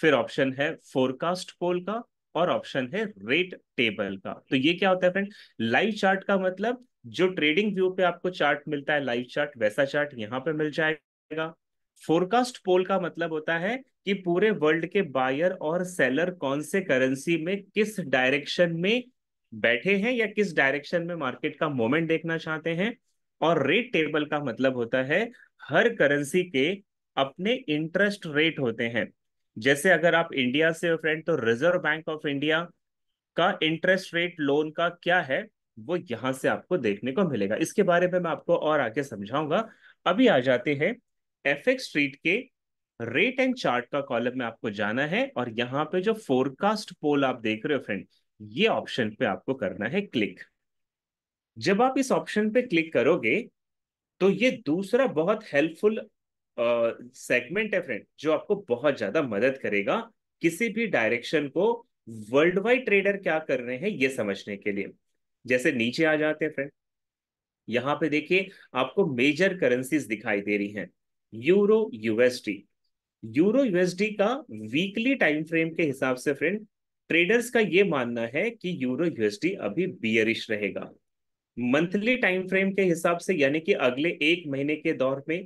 फिर ऑप्शन है फोरकास्ट पोल का और ऑप्शन है रेट टेबल का तो ये क्या होता है फ्रेंड लाइव चार्ट का मतलब जो ट्रेडिंग व्यू पे आपको चार्ट मिलता है लाइव चार्ट वैसा चार्ट यहाँ पे मिल जाएगा फोरकास्ट पोल का मतलब होता है कि पूरे वर्ल्ड के बायर और सेलर कौन से करेंसी में किस डायरेक्शन में बैठे हैं या किस डायरेक्शन में मार्केट का मोमेंट देखना चाहते हैं और रेट टेबल का मतलब होता है हर करेंसी के अपने इंटरेस्ट रेट होते हैं जैसे अगर आप इंडिया से हो फ्रेंड तो रिजर्व बैंक ऑफ इंडिया का इंटरेस्ट रेट लोन का क्या है वो यहां से आपको देखने को मिलेगा इसके बारे में मैं आपको और आगे समझाऊंगा अभी आ जाते हैं एफ एक्स स्ट्रीट के रेट एंड चार्ट का कॉलम में आपको जाना है और यहाँ पे जो फोरकास्ट पोल आप देख रहे हो फ्रेंड ये ऑप्शन पे आपको करना है क्लिक जब आप इस ऑप्शन पे क्लिक करोगे तो ये दूसरा बहुत हेल्पफुल सेगमेंट है फ्रेंड जो आपको बहुत ज्यादा मदद करेगा किसी भी डायरेक्शन को वर्ल्ड वाइड ट्रेडर क्या कर रहे हैं ये समझने के लिए जैसे नीचे आ जाते हैं फ्रेंड यहां पे देखिए आपको मेजर करेंसीज दिखाई दे रही हैं यूरो यूएसडी यूरो यूएसडी का वीकली टाइम फ्रेम के हिसाब से फ्रेंड ट्रेडर्स का ये मानना है कि यूरो यूएसडी अभी बियरिश रहेगा मंथली टाइम फ्रेम के हिसाब से यानी कि अगले एक महीने के दौर में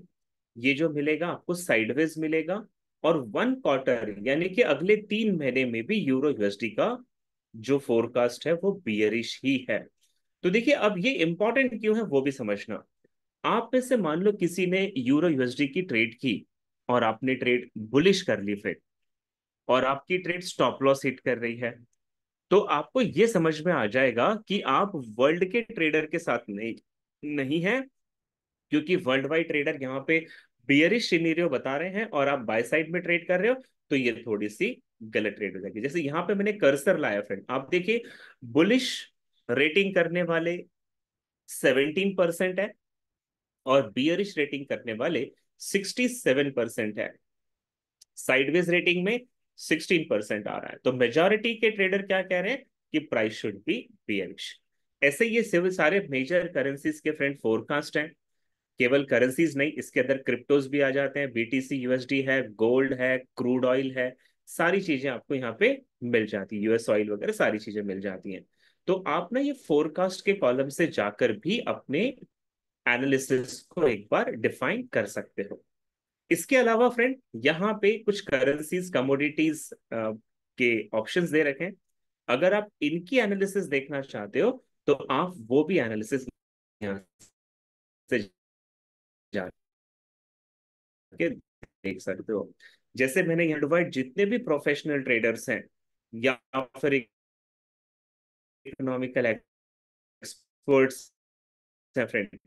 ये जो मिलेगा आपको साइडवेज मिलेगा और वन क्वार्टर यानी कि अगले तीन महीने में भी यूरो यूएसडी का जो फोरकास्ट है वो बियरिश ही है तो देखिए अब ये इंपॉर्टेंट क्यों है वो भी समझना आप में से मान लो किसी ने यूरो यूएसडी की ट्रेड की और आपने ट्रेड बुलिश कर ली फिर और आपकी ट्रेड स्टॉप लॉस हिट कर रही है तो आपको ये समझ में आ जाएगा कि आप वर्ल्ड के ट्रेडर के साथ नहीं नहीं है क्योंकि वर्ल्ड वाइड ट्रेडर यहाँ पे बियरिश सिनेरियो बता रहे हैं और आप बाय साइड में ट्रेड कर रहे हो तो ये थोड़ी सी गलत ट्रेड हो जाएगी जैसे यहाँ पे मैंने कर्सर लाया फ्रेंड आप देखिए बुलिश रेटिंग करने वाले सेवनटीन परसेंट है और बियरिश रेटिंग करने वाले सिक्सटी सेवन परसेंट है साइडवेज रेटिंग में आ रहा है तो मेजोरिटी के ट्रेडर क्या कह रहे हैं कि प्राइस शुड बी बेयरिश ऐसे ये सारे मेजर करेंसीज के फ्रेंड फोरकास्ट हैं केवल करेंसीज नहीं इसके अंदर क्रिप्टोज भी आ जाते हैं बीटीसी यूएसडी है गोल्ड है क्रूड ऑयल है सारी चीजें आपको यहाँ पे मिल जाती है यूएस ऑयल वगैरह सारी चीजें मिल जाती हैं तो आप ना ये फोरकास्ट के कॉलम से जाकर भी अपने एनालिसिस को एक बार डिफाइन कर सकते हो इसके अलावा फ्रेंड यहाँ पे कुछ करेंसीज कमोडिटीज के ऑप्शंस दे रखे हैं अगर आप इनकी एनालिसिस देखना चाहते हो तो आप वो भी एनालिसिस से जाके देख सकते हो जैसे मैंने यहाँ डिवाइड जितने भी प्रोफेशनल ट्रेडर्स हैं या फिर इकोनॉमिकल एक्सपर्ट्स हैं फ्रेंड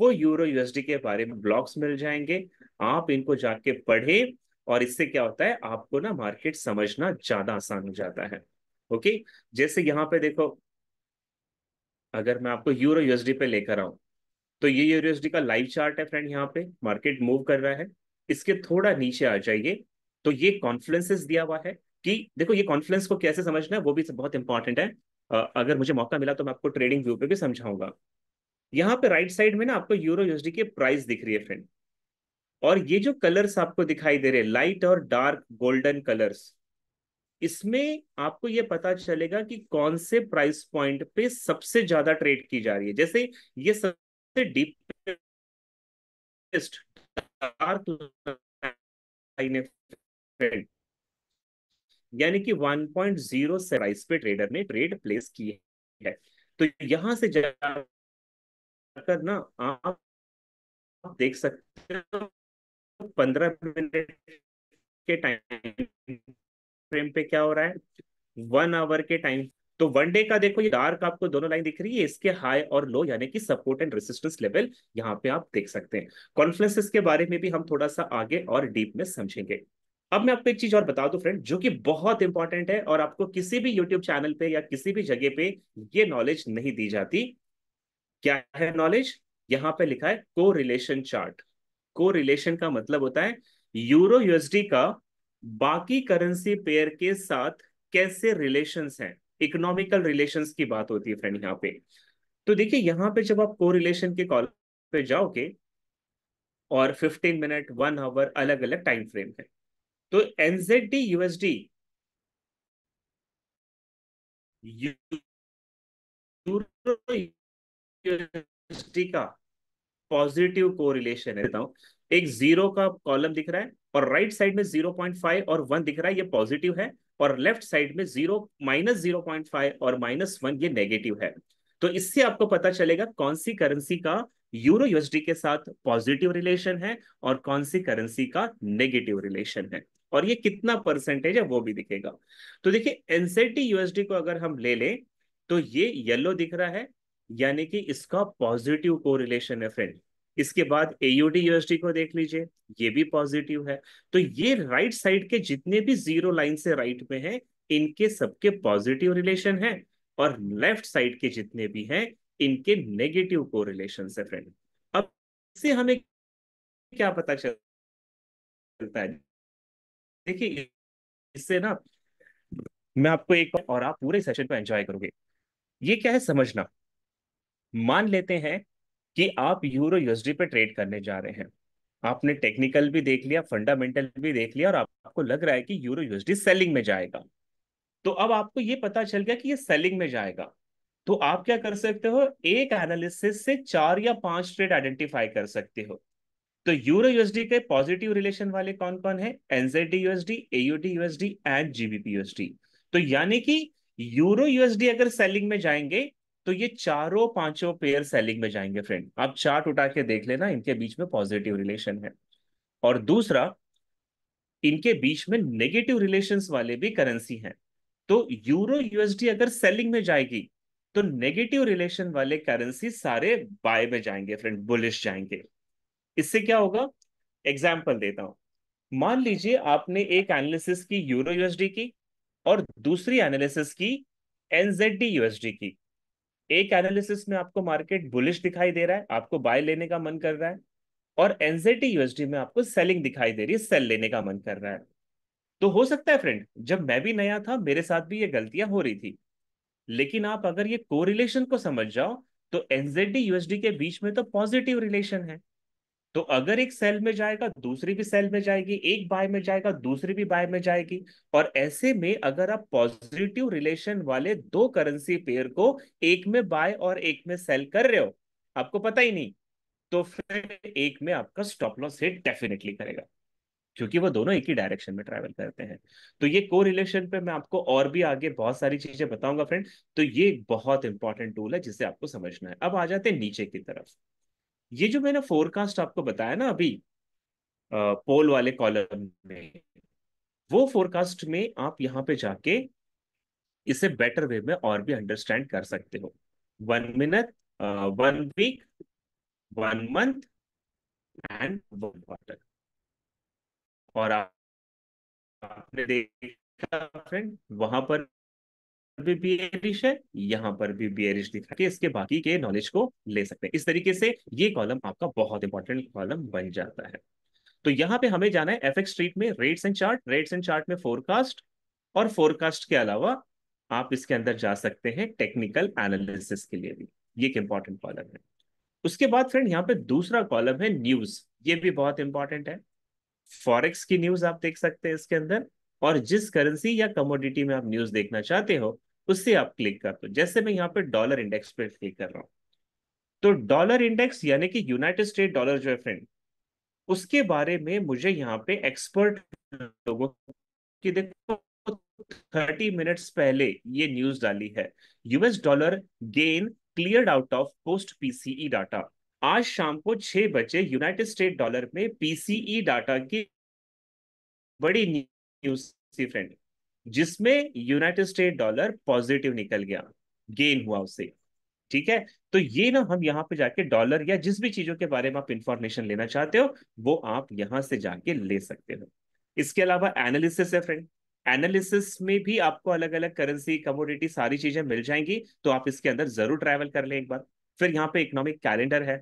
वो यूरो यूएसडी के बारे में ब्लॉग्स मिल जाएंगे आप इनको जाके पढ़े और इससे क्या होता है आपको ना मार्केट समझना ज्यादा आसान हो जाता है ओके जैसे यहाँ पे देखो अगर मैं आपको यूरो यूएसडी पे लेकर आऊं तो ये यूरो यूएसडी का लाइव चार्ट है फ्रेंड यहाँ पे मार्केट मूव कर रहा है इसके थोड़ा नीचे आ जाइए तो ये कॉन्फ्लुएंसेस दिया हुआ है कि देखो ये कॉन्फ्लुएंस को कैसे समझना है वो भी बहुत इंपॉर्टेंट है अगर मुझे मौका मिला तो मैं आपको ट्रेडिंग व्यू पे भी समझाऊंगा यहाँ पे राइट साइड में ना आपको यूरो यूएसडी की प्राइस दिख रही है फ्रेंड और ये जो कलर्स आपको दिखाई दे रहे लाइट और डार्क गोल्डन कलर्स इसमें आपको ये पता चलेगा कि कौन से प्राइस पॉइंट पे सबसे ज्यादा ट्रेड की जा रही है जैसे ये सबसे डीपेस्ट डार्क यानी कि 1.0 से प्राइस पे ट्रेडर ने ट्रेड प्लेस की है तो यहां से जाकर ना आप देख सकते हो पंद्रह मिनट के टाइम फ्रेम पे क्या हो रहा है वन आवर के टाइम तो वन डे का देखो ये डार्क आपको दोनों लाइन दिख रही है इसके हाई और लो यानी कि सपोर्ट एंड रेसिस्टेंस लेवल यहाँ पे आप देख सकते हैं कॉन्फ्लेंसेस के बारे में भी हम थोड़ा सा आगे और डीप में समझेंगे अब मैं आपको एक चीज और बता दूं फ्रेंड जो कि बहुत इंपॉर्टेंट है और आपको किसी भी यूट्यूब चैनल पे या किसी भी जगह पे ये नॉलेज नहीं दी जाती क्या है नॉलेज यहां पे लिखा है को रिलेशन चार्ट को रिलेशन का मतलब होता है यूरो यूएसडी का बाकी करेंसी पेयर के साथ कैसे रिलेशंस हैं इकोनॉमिकल रिलेशंस की बात होती है फ्रेंड यहाँ पे तो देखिए यहाँ पे जब आप को रिलेशन के कॉल पे जाओगे और 15 मिनट वन आवर अलग अलग टाइम फ्रेम है तो एनजेडी यूएसडी यूरो यूएसडी का पॉजिटिव कोरिलेशन है देता हूँ एक जीरो का कॉलम दिख रहा है और राइट right साइड में जीरो पॉइंट फाइव और वन दिख रहा है ये पॉजिटिव है और लेफ्ट साइड में zero minus zero point five और माइनस वन ये नेगेटिव है तो इससे आपको पता चलेगा कौन सी करेंसी का यूरो यूएसडी के साथ पॉजिटिव रिलेशन है और कौन सी करेंसी का नेगेटिव रिलेशन है और ये कितना परसेंटेज है वो भी दिखेगा तो देखिए एनसेटी यूएसडी e को अगर हम ले लें तो ये येलो दिख रहा है यानी कि इसका पॉजिटिव कोरिलेशन है फ्रेंड इसके बाद एयूडी यूएसडी को देख लीजिए ये भी पॉजिटिव है तो ये राइट साइड के जितने भी जीरो लाइन से राइट में है इनके सबके पॉजिटिव रिलेशन है और लेफ्ट साइड के जितने भी हैं इनके नेगेटिव को रिलेशन है फ्रेंड अब से हमें क्या पता चलता है देखिए इससे ना मैं आपको एक और आप पूरे सेशन को एंजॉय करोगे ये क्या है समझना मान लेते हैं कि आप यूरो यूएसडी पे ट्रेड करने जा रहे हैं आपने टेक्निकल भी देख लिया फंडामेंटल भी देख लिया और आपको लग रहा है कि यूरो यूएसडी सेलिंग में जाएगा तो अब आपको ये पता चल गया कि ये सेलिंग में जाएगा तो आप क्या कर सकते हो एक एनालिसिस से चार या पांच ट्रेड आइडेंटिफाई कर सकते हो तो यूरो यूएसडी के पॉजिटिव रिलेशन वाले कौन कौन है NZD USD AUD USD and GBP USD तो यानी कि यूरो यूएसडी अगर सेलिंग में जाएंगे तो ये चारों पांचों पेयर सेलिंग में जाएंगे फ्रेंड आप चार्ट उठा के देख लेना इनके बीच में पॉजिटिव रिलेशन है और दूसरा इनके बीच में नेगेटिव रिलेशन वाले भी करेंसी हैं तो यूरो यूएसडी अगर सेलिंग में जाएगी तो नेगेटिव रिलेशन वाले करेंसी सारे बाय में जाएंगे फ्रेंड बुलिश जाएंगे इससे क्या होगा एग्जाम्पल देता हूं मान लीजिए आपने एक एनालिसिस की यूरो यूएसडी की और दूसरी एनालिसिस की एनजेडी यूएसडी की एक एनालिसिस में आपको मार्केट बुलिश दिखाई दे रहा है आपको बाय लेने का मन कर रहा है और एनजेटी यूएसडी में आपको सेलिंग दिखाई दे रही है सेल लेने का मन कर रहा है तो हो सकता है फ्रेंड जब मैं भी नया था मेरे साथ भी ये गलतियां हो रही थी लेकिन आप अगर ये कोरिलेशन को समझ जाओ तो एनजेडी यूएसडी के बीच में तो पॉजिटिव रिलेशन है तो अगर एक सेल में जाएगा दूसरी भी सेल में जाएगी एक बाय में जाएगा दूसरी भी बाय में जाएगी और ऐसे में अगर आप पॉजिटिव रिलेशन वाले दो करेंसी पेयर को एक में बाय और एक में सेल कर रहे हो आपको पता ही नहीं तो फिर एक में आपका स्टॉप लॉस हिट डेफिनेटली करेगा क्योंकि वो दोनों एक ही डायरेक्शन में ट्रैवल करते हैं तो ये को रिलेशन पे मैं आपको और भी आगे बहुत सारी चीजें बताऊंगा फ्रेंड तो ये बहुत इंपॉर्टेंट टूल है जिसे आपको समझना है अब आ जाते हैं नीचे की तरफ ये जो मैंने फोरकास्ट आपको बताया ना अभी पोल वाले कॉलम में वो फोरकास्ट में आप यहाँ पे जाके इसे बेटर वे में और भी अंडरस्टैंड कर सकते हो one minute one week one month and one quarter और आप आपने देखा फ्रेंड वहां पर भी बियरिश है यहाँ पर भी बियरिश दिखा के इसके बाकी के नॉलेज को ले सकते हैं इस तरीके से ये कॉलम आपका बहुत इंपॉर्टेंट कॉलम बन जाता है तो यहाँ पे हमें जाना है एफएक्स एक्स स्ट्रीट में rates and chart rates and chart में फोरकास्ट और फोरकास्ट के अलावा आप इसके अंदर जा सकते हैं टेक्निकल एनालिसिस के लिए भी ये एक इंपॉर्टेंट कॉलम है उसके बाद फ्रेंड यहाँ पे दूसरा कॉलम है न्यूज ये भी बहुत इंपॉर्टेंट है फॉरेक्स की न्यूज आप देख सकते हैं इसके अंदर और जिस करेंसी या कमोडिटी में आप न्यूज देखना चाहते हो उससे आप क्लिक कर दो जैसे मैं यहाँ पे डॉलर इंडेक्स पर क्लिक कर रहा हूँ तो डॉलर इंडेक्स यानी कि यूनाइटेड स्टेट डॉलर जो है फ्रेंड उसके बारे में मुझे यहाँ पे एक्सपर्ट लोगों की देखो थर्टी मिनट्स पहले ये न्यूज डाली है US dollar gain clear out of post PCE data आज शाम को छह बजे यूनाइटेड स्टेट डॉलर में पीसीई डाटा e की बड़ी यूसी फ्रेंड जिसमें यूनाइटेड स्टेट डॉलर पॉजिटिव निकल गया गेन हुआ उससे ठीक है तो ये ना हम यहाँ पे जाके डॉलर या जिस भी चीजों के बारे में आप इंफॉर्मेशन लेना चाहते हो वो आप यहाँ से जाके ले सकते हो इसके अलावा एनालिसिस है फ्रेंड एनालिसिस में भी आपको अलग अलग करेंसी कमोडिटी सारी चीजें मिल जाएंगी तो आप इसके अंदर जरूर ट्रैवल कर लें एक बार फिर यहाँ पे इकोनॉमिक कैलेंडर है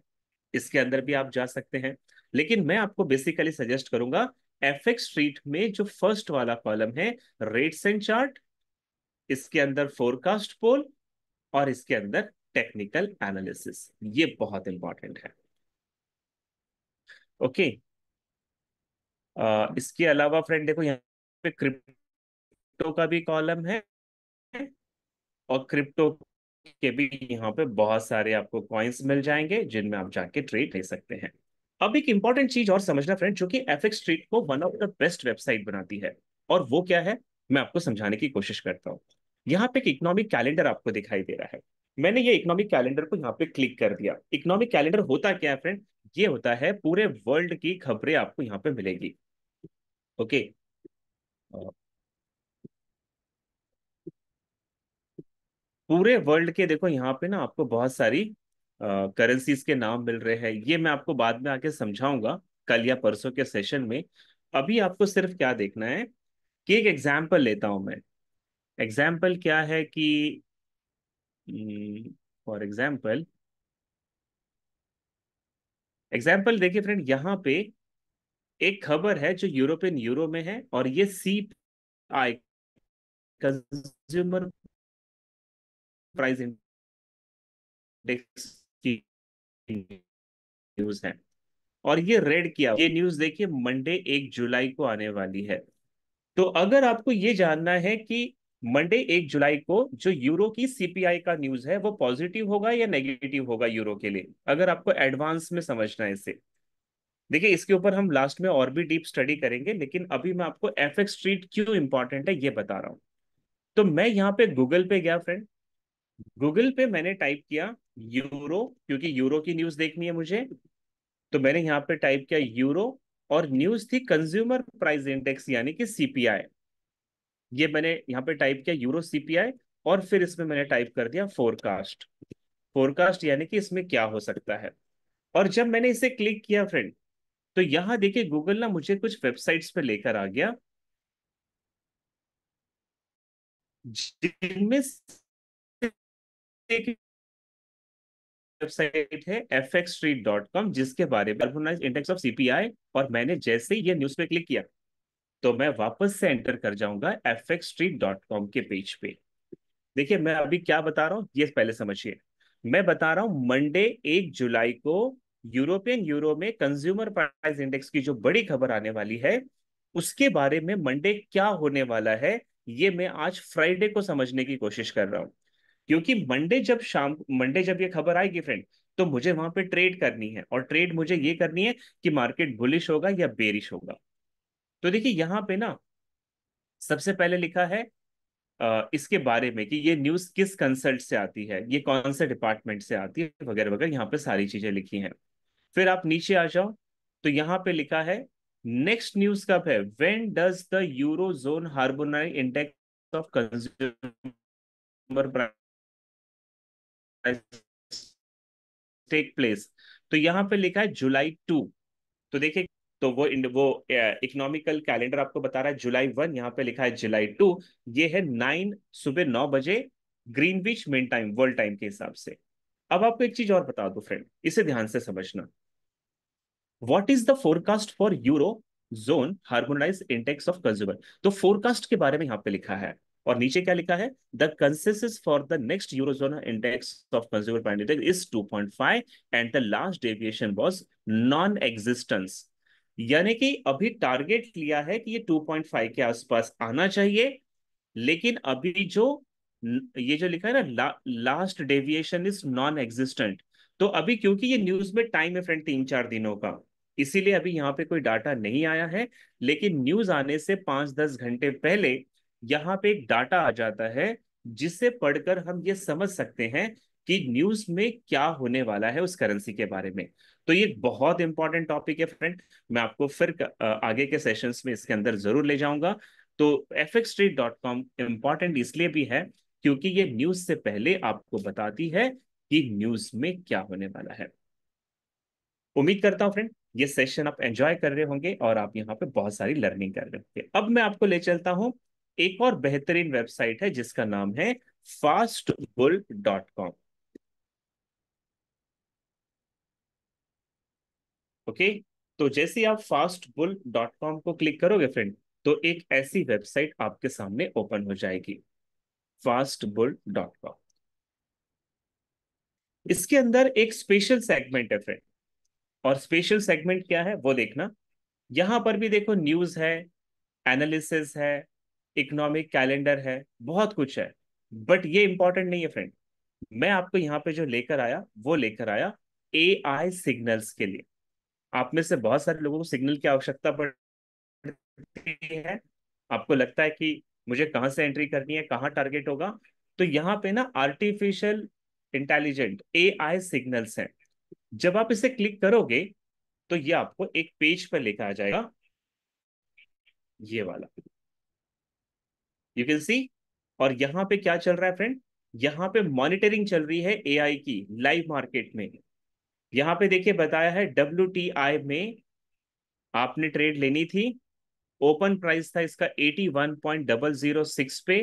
इसके अंदर भी आप जा सकते हैं लेकिन मैं आपको बेसिकली सजेस्ट करूंगा एफ एक्स ट्रीट में जो फर्स्ट वाला कॉलम है रेट्स एंड चार्ट इसके अंदर फोरकास्ट पोल और इसके अंदर टेक्निकल एनालिसिस ये बहुत इंपॉर्टेंट है ओके okay. uh, इसके अलावा फ्रेंड देखो यहाँ पे क्रिप्टो का भी कॉलम है और क्रिप्टो के भी यहाँ पे बहुत सारे आपको कॉइन्स मिल जाएंगे जिनमें आप जाके ट्रेड ले सकते हैं अब एक इंपॉर्टेंट चीज और समझना फ्रेंड जो कि एफ एक्स ट्रीट को one of the best website बनाती है और वो क्या है मैं आपको समझाने की कोशिश करता हूँ यहाँ पे एक इकोनॉमिक कैलेंडर आपको दिखाई दे रहा है मैंने ये इकोनॉमिक कैलेंडर को यहाँ पे क्लिक कर दिया इकोनॉमिक कैलेंडर होता क्या है फ्रेंड ये होता है पूरे वर्ल्ड की खबरें आपको यहाँ पे मिलेगी ओके पूरे वर्ल्ड के देखो यहाँ पे ना आपको बहुत सारी करेंसीज के नाम मिल रहे हैं ये मैं आपको बाद में आके समझाऊंगा कल या परसों के सेशन में अभी आपको सिर्फ क्या देखना है कि एक एग्जाम्पल लेता हूं मैं एग्जाम्पल क्या है कि फॉर एग्जाम्पल एग्जाम्पल देखिए फ्रेंड यहाँ पे एक खबर है जो यूरोपियन यूरो में है और ये C I consumer price index की न्यूज है और ये रेड किया ये न्यूज देखिए मंडे एक जुलाई को आने वाली है तो अगर आपको ये जानना है कि मंडे एक जुलाई को जो यूरो की सीपीआई का न्यूज है वो पॉजिटिव होगा या नेगेटिव होगा यूरो के लिए अगर आपको एडवांस में समझना है इसे देखिए इसके ऊपर हम लास्ट में और भी डीप स्टडी करेंगे लेकिन अभी मैं आपको एफ एक्स ट्रीट क्यों इंपॉर्टेंट है ये बता रहा हूं तो मैं यहाँ पे गूगल पे गया फ्रेंड गूगल पे मैंने टाइप किया यूरो क्योंकि यूरो की न्यूज देखनी है मुझे तो मैंने यहाँ पे टाइप किया यूरो और न्यूज थी कंज्यूमर प्राइस इंडेक्स यानी कि सीपीआई ये मैंने यहाँ पे टाइप किया यूरो सीपीआई और फिर इसमें मैंने टाइप कर दिया फोरकास्ट फोरकास्ट यानी कि इसमें क्या हो सकता है और जब मैंने इसे क्लिक किया फ्रेंड तो यहां देखिए गूगल ना मुझे कुछ वेबसाइट्स पे लेकर आ गया जिनमें वेबसाइट है एफ डॉट कॉम जिसके बारे में इंडेक्स ऑफ सीपीआई और मैंने जैसे ही ये न्यूज पे क्लिक किया तो मैं वापस से एंटर कर जाऊंगा एफ एक्स डॉट कॉम के पेज पे देखिए मैं अभी क्या बता रहा हूँ ये पहले समझिए मैं बता रहा हूँ मंडे एक जुलाई को यूरोपियन यूरो में कंज्यूमर प्राइस इंडेक्स की जो बड़ी खबर आने वाली है उसके बारे में मंडे क्या होने वाला है ये मैं आज फ्राइडे को समझने की कोशिश कर रहा हूँ क्योंकि मंडे जब शाम मंडे जब ये खबर आएगी फ्रेंड तो मुझे वहां पे ट्रेड करनी है और ट्रेड मुझे ये करनी है कि मार्केट बुलिश होगा या बेरिश होगा तो देखिए यहां पे ना सबसे पहले लिखा है इसके बारे में कि ये न्यूज किस कंसल्ट से आती है ये कौन से डिपार्टमेंट से आती है वगैरह वगैरह यहाँ पे सारी चीजें लिखी हैं फिर आप नीचे आ जाओ तो यहाँ पे लिखा है नेक्स्ट न्यूज कब है when does the euro zone harmonize index of consumer take place तो यहाँ पे लिखा है जुलाई टू तो देखिए तो वो वो इकोनॉमिकल कैलेंडर आपको बता रहा है जुलाई वन यहाँ पे लिखा है जुलाई टू ये है नाइन सुबह नौ बजे Greenwich mean time world time के हिसाब से अब आपको एक चीज और बता दो फ्रेंड इसे ध्यान से समझना what is the forecast for euro zone harmonize index of consumer तो फोरकास्ट के बारे में यहाँ पे लिखा है और नीचे क्या लिखा है the consensus for the next eurozone index of consumer price index is 2.5 and the last deviation was non existence यानी कि अभी टारगेट लिया है कि ये 2.5 के आसपास आना चाहिए लेकिन अभी जो ये जो लिखा है ना ला, last deviation is non existent तो अभी क्योंकि ये न्यूज में टाइम है फ्रेंड तीन चार दिनों का इसीलिए अभी यहाँ पे कोई डाटा नहीं आया है लेकिन न्यूज आने से पांच दस घंटे पहले यहाँ पे एक डाटा आ जाता है जिससे पढ़कर हम ये समझ सकते हैं कि न्यूज में क्या होने वाला है उस करेंसी के बारे में तो ये बहुत इंपॉर्टेंट टॉपिक है फ्रेंड मैं आपको फिर आगे के सेशंस में इसके अंदर जरूर ले जाऊंगा तो F X Street dot com important इसलिए भी है क्योंकि ये न्यूज से पहले आपको बताती है कि न्यूज में क्या होने वाला है उम्मीद करता हूं फ्रेंड ये सेशन आप एंजॉय कर रहे होंगे और आप यहाँ पे बहुत सारी लर्निंग कर रहे होंगे अब मैं आपको ले चलता हूं एक और बेहतरीन वेबसाइट है जिसका नाम है फास्टबुल डॉट कॉम ओके तो जैसे आप फास्टबुल डॉट कॉम को क्लिक करोगे फ्रेंड तो एक ऐसी वेबसाइट आपके सामने ओपन हो जाएगी फास्टबुल डॉट कॉम इसके अंदर एक स्पेशल सेगमेंट है फ्रेंड और स्पेशल सेगमेंट क्या है वो देखना यहां पर भी देखो न्यूज है एनालिसिस है इकोनॉमिक कैलेंडर है बहुत कुछ है बट ये इंपॉर्टेंट नहीं है फ्रेंड मैं आपको यहाँ पे जो लेकर आया वो लेकर आया ए आई सिग्नल्स के लिए आप में से बहुत सारे लोगों को सिग्नल की आवश्यकता पड़ती है आपको लगता है कि मुझे कहाँ से एंट्री करनी है कहाँ टारगेट होगा तो यहाँ पे ना artificial intelligent A I signals हैं जब आप इसे क्लिक करोगे तो ये आपको एक पेज पर लेकर आ जाएगा ये वाला यू कैन सी और यहाँ पे क्या चल रहा है फ्रेंड यहाँ पे मॉनिटरिंग चल रही है एआई की लाइव मार्केट में यहाँ पे देखिए बताया है डब्ल्यू में आपने ट्रेड लेनी थी ओपन प्राइस था इसका 81.006 पे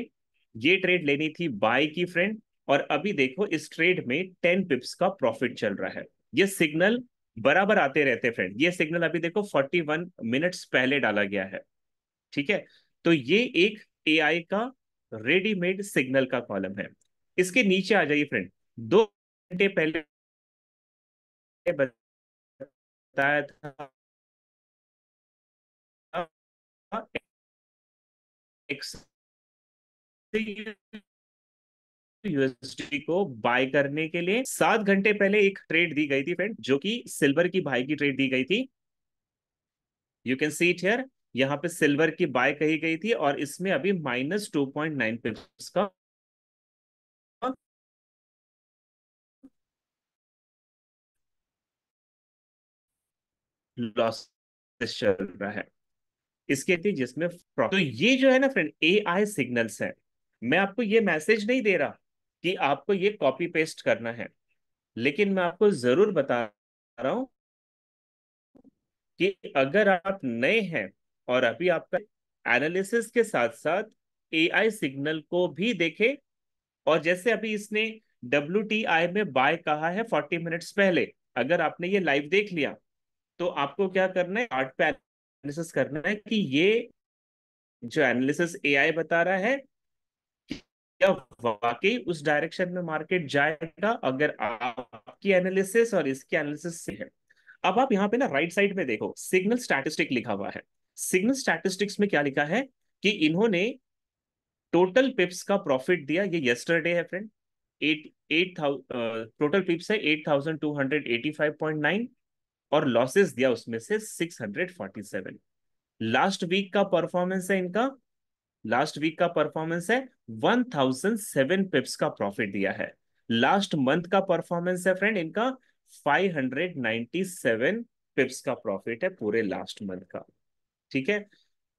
ये ट्रेड लेनी थी बाय की फ्रेंड और अभी देखो इस ट्रेड में 10 पिप्स का प्रॉफिट चल रहा है ये सिग्नल बराबर आते रहते फ्रेंड ये सिग्नल अभी देखो 41 मिनट्स पहले डाला गया है ठीक है तो ये एक एआई का रेडीमेड सिग्नल का कॉलम है इसके नीचे आ जाइए फ्रेंड दो घंटे पहले बताया था यूएसडी को बाय करने के लिए सात घंटे पहले एक ट्रेड दी गई थी फ्रेंड जो कि सिल्वर की भाई की ट्रेड दी गई थी you can see it here यहाँ पे सिल्वर की बाय कही गई थी और इसमें अभी minus two point nine pips का लॉस चल रहा है इसके थी जिसमें तो ये जो है ना फ्रेंड ए आई सिग्नल्स है मैं आपको ये मैसेज नहीं दे रहा कि आपको ये कॉपी पेस्ट करना है लेकिन मैं आपको जरूर बता रहा हूं कि अगर आप नए हैं और अभी आपका एनालिसिस के साथ साथ एआई सिग्नल को भी देखे और जैसे अभी इसने डब्ल्यू में बाय कहा है फोर्टी मिनट्स पहले अगर आपने ये लाइव देख लिया तो आपको क्या करना है आर्ट पे एनालिसिस करना है कि ये जो एनालिसिस एआई बता रहा है क्या वाकई उस डायरेक्शन में मार्केट जाएगा अगर आपकी एनालिसिस और इसकी एनालिसिस से है अब आप यहाँ पे ना राइट साइड में देखो सिग्नल स्टैटिस्टिक लिखा हुआ है सिग्नल स्टैटिस्टिक्स में क्या लिखा है कि इन्होंने टोटल पिप्स का प्रॉफिट दिया ये येस्टरडे है friend eight eight thou total pips है eight thousand two hundred eighty five point nine और लॉसेस दिया उसमें से six hundred forty seven last week का परफॉर्मेंस है इनका लास्ट वीक का परफॉर्मेंस है वन थाउजेंड सेवन पिप्स का प्रॉफिट दिया है लास्ट मंथ का परफॉर्मेंस है फ्रेंड इनका five hundred ninety seven pips का प्रॉफिट है पूरे लास्ट मंथ का ठीक है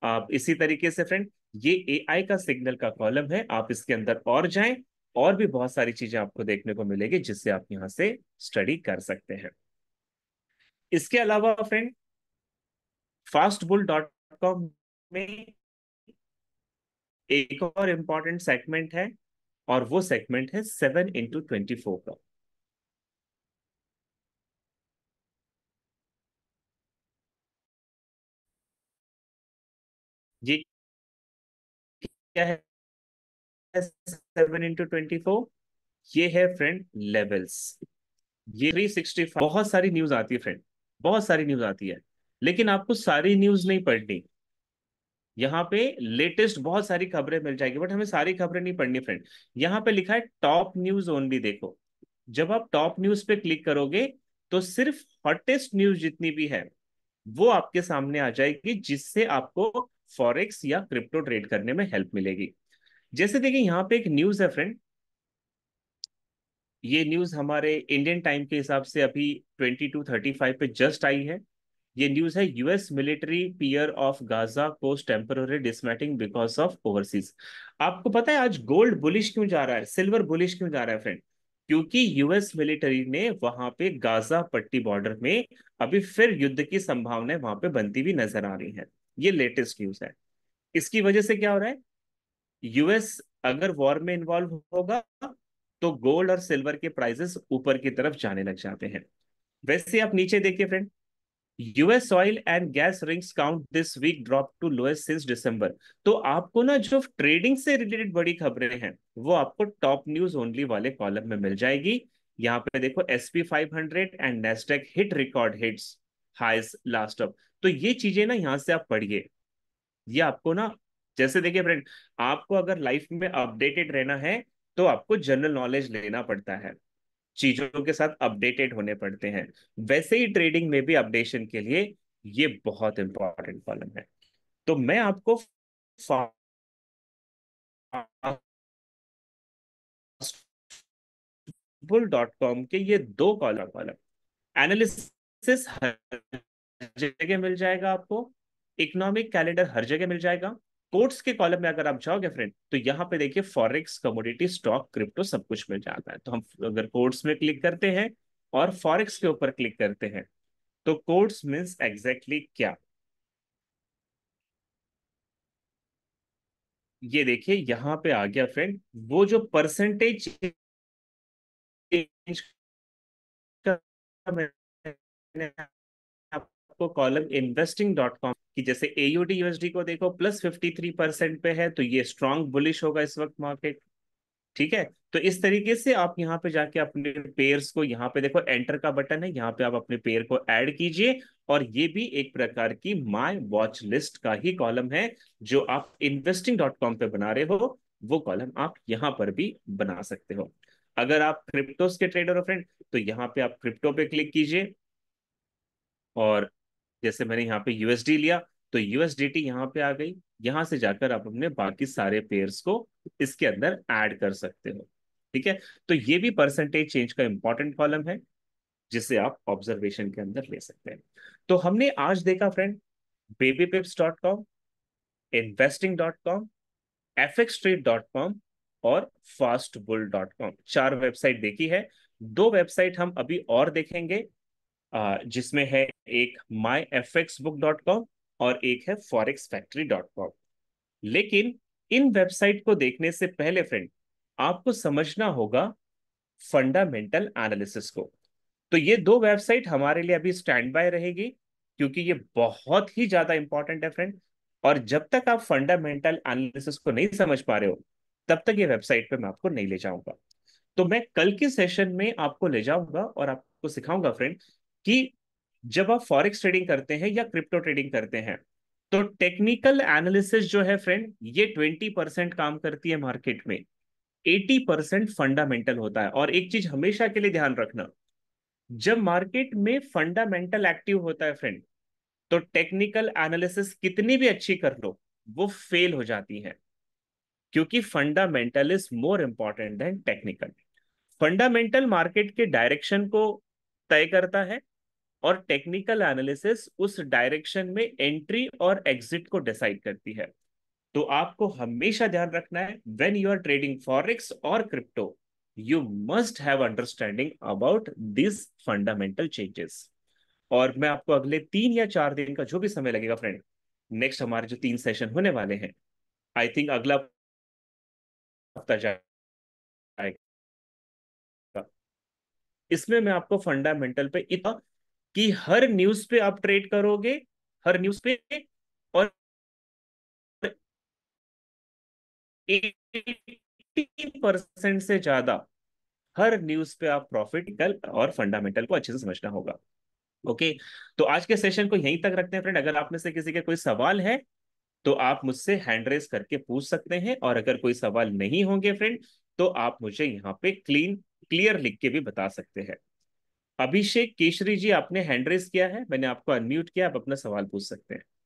आप इसी तरीके से फ्रेंड ये ए का सिग्नल का कॉलम है आप इसके अंदर और जाए और भी बहुत सारी चीजें आपको देखने को मिलेगी जिससे आप यहां से स्टडी कर सकते हैं इसके अलावा फ्रेंड बुल डॉट कॉम में एक और इम्पॉर्टेंट सेगमेंट है और वो सेगमेंट है सेवन इंटू ट्वेंटी फोर का क्या है सेवन इंटू ट्वेंटी फोर ये है फ्रेंड लेवल्स ये थ्री सिक्सटी फाइव बहुत सारी न्यूज आती है फ्रेंड बहुत सारी न्यूज आती है लेकिन आपको सारी न्यूज नहीं पढ़नी यहाँ पे लेटेस्ट बहुत सारी खबरें मिल जाएगी बट हमें सारी खबरें नहीं पढ़नी फ्रेंड यहाँ पे लिखा है टॉप न्यूज ओनली देखो जब आप टॉप न्यूज पे क्लिक करोगे तो सिर्फ हॉटेस्ट न्यूज जितनी भी है वो आपके सामने आ जाएगी जिससे आपको फॉरेक्स या क्रिप्टो ट्रेड करने में हेल्प मिलेगी जैसे देखिए यहाँ पे एक न्यूज है फ्रेंड ये न्यूज हमारे इंडियन टाइम के हिसाब से अभी ट्वेंटी टू थर्टी फाइव पे जस्ट आई है ये न्यूज है US military pier off Gaza coast temporary dismantling because of overseas आपको पता है आज गोल्ड बुलिश क्यों जा रहा है सिल्वर बुलिश क्यों जा रहा है फ्रेंड क्योंकि यूएस मिलिट्री ने वहां पे गाजा पट्टी बॉर्डर में अभी फिर युद्ध की संभावना वहां पे बनती भी नजर आ रही है ये लेटेस्ट न्यूज है इसकी वजह से क्या हो रहा है यूएस अगर वॉर में इन्वॉल्व होगा तो गोल्ड और सिल्वर के प्राइसेस ऊपर की तरफ जाने लग जाते हैं वैसे आप नीचे देखिए friend US oil and gas rings count this week drop to lowest since December तो आपको ना जो ट्रेडिंग से रिलेटेड बड़ी खबरें हैं वो आपको टॉप न्यूज ओनली वाले कॉलम में मिल जाएगी यहाँ पे देखो S P five hundred and Nasdaq hit record hits highs last off तो ये चीजें ना यहाँ से आप पढ़िए ये आपको ना जैसे देखिए फ्रेंड आपको अगर लाइफ में अपडेटेड रहना है तो आपको जनरल नॉलेज लेना पड़ता है चीजों के साथ अपडेटेड होने पड़ते हैं वैसे ही ट्रेडिंग में भी अपडेशन के लिए ये बहुत इंपॉर्टेंट कॉलम है तो मैं आपको डॉट कॉम के ये दो कॉलम कॉलम एनालिसिस जगह मिल जाएगा आपको इकोनॉमिक कैलेंडर हर जगह मिल जाएगा कोर्ट्स के कॉलम में अगर आप जाओगे फ्रेंड तो यहाँ पे देखिए फॉरेक्स कमोडिटी स्टॉक क्रिप्टो सब कुछ मिल जाता है तो हम अगर कोर्ट्स में क्लिक करते हैं और फॉरेक्स के ऊपर क्लिक करते हैं तो कोर्ट्स मीन्स एग्जैक्टली क्या ये देखिए यहाँ पे आ गया फ्रेंड वो जो परसेंटेज चेंज आपको कॉलम इन्वेस्टिंग डॉट कॉम की जैसे एयूडी यूएसडी को देखो प्लस फिफ्टी थ्री परसेंट पे है तो ये स्ट्रांग बुलिश होगा इस वक्त मार्केट ठीक है तो इस तरीके से आप यहाँ पे जाके अपने पेयर्स को यहाँ पे देखो एंटर का बटन है यहाँ पे आप अपने पेयर को ऐड कीजिए और ये भी एक प्रकार की माय वॉच लिस्ट का ही कॉलम है जो आप इन्वेस्टिंग डॉट कॉम पे बना रहे हो वो कॉलम आप यहाँ पर भी बना सकते हो अगर आप क्रिप्टोस के ट्रेडर हो फ्रेंड तो यहाँ पे आप क्रिप्टो पे क्लिक कीजिए और जैसे मैंने यहाँ पे यूएसडी लिया तो यूएसडीटी यहाँ पे आ गई यहां से जाकर आप अपने बाकी सारे पेयर्स को इसके अंदर ऐड कर सकते हो ठीक है तो ये भी परसेंटेज चेंज का इंपॉर्टेंट कॉलम है जिसे आप ऑब्जर्वेशन के अंदर ले सकते हैं तो हमने आज देखा friend baby pips dot com investing dot com F X trade dot com और फास्ट बुल डॉट कॉम चार वेबसाइट देखी है दो वेबसाइट हम अभी और देखेंगे जिसमें है एक my F X book dot com और एक है फॉरेक्स फैक्ट्री डॉट कॉम लेकिन इन वेबसाइट को देखने से पहले फ्रेंड आपको समझना होगा फंडामेंटल एनालिसिस को तो ये दो वेबसाइट हमारे लिए अभी स्टैंड बाय रहेगी क्योंकि ये बहुत ही ज्यादा इंपॉर्टेंट है फ्रेंड और जब तक आप फंडामेंटल एनालिसिस को नहीं समझ पा रहे हो तब तक ये वेबसाइट पे मैं आपको नहीं ले जाऊंगा तो मैं कल के सेशन में आपको ले जाऊंगा और आपको सिखाऊंगा फ्रेंड कि जब आप फॉरेक्स ट्रेडिंग करते हैं या क्रिप्टो ट्रेडिंग करते हैं तो टेक्निकल एनालिसिस जो है फ्रेंड ये ट्वेंटी परसेंट काम करती है मार्केट में एटी परसेंट फंडामेंटल होता है और एक चीज हमेशा के लिए ध्यान रखना जब मार्केट में फंडामेंटल एक्टिव होता है फ्रेंड तो टेक्निकल एनालिसिस कितनी भी अच्छी कर लो वो फेल हो जाती है क्योंकि fundamental is more important than technical fundamental market के डायरेक्शन को तय करता है और टेक्निकल एनालिसिस उस डायरेक्शन में एंट्री और एग्जिट को डिसाइड करती है तो आपको हमेशा ध्यान रखना है when you are trading forex और crypto you must have understanding about this fundamental changes और मैं आपको अगले तीन या चार दिन का जो भी समय लगेगा फ्रेंड नेक्स्ट हमारे जो तीन सेशन होने वाले हैं आई थिंक अगला हफ्ता जाएगा इसमें मैं आपको फंडामेंटल पे इतना कि हर न्यूज पे आप ट्रेड करोगे हर न्यूज पे और परसेंट से ज्यादा हर न्यूज पे आप प्रॉफिटिकल और फंडामेंटल को अच्छे से समझना होगा ओके तो आज के सेशन को यहीं तक रखते हैं फ्रेंड अगर आप में से किसी के कोई सवाल है तो आप मुझसे हैंड रेस करके पूछ सकते हैं और अगर कोई सवाल नहीं होंगे फ्रेंड तो आप मुझे यहाँ पे क्लीन क्लियर लिख के भी बता सकते हैं अभिषेक केशरी जी आपने हैंड रेस किया है मैंने आपको अनम्यूट किया आप अपना सवाल पूछ सकते हैं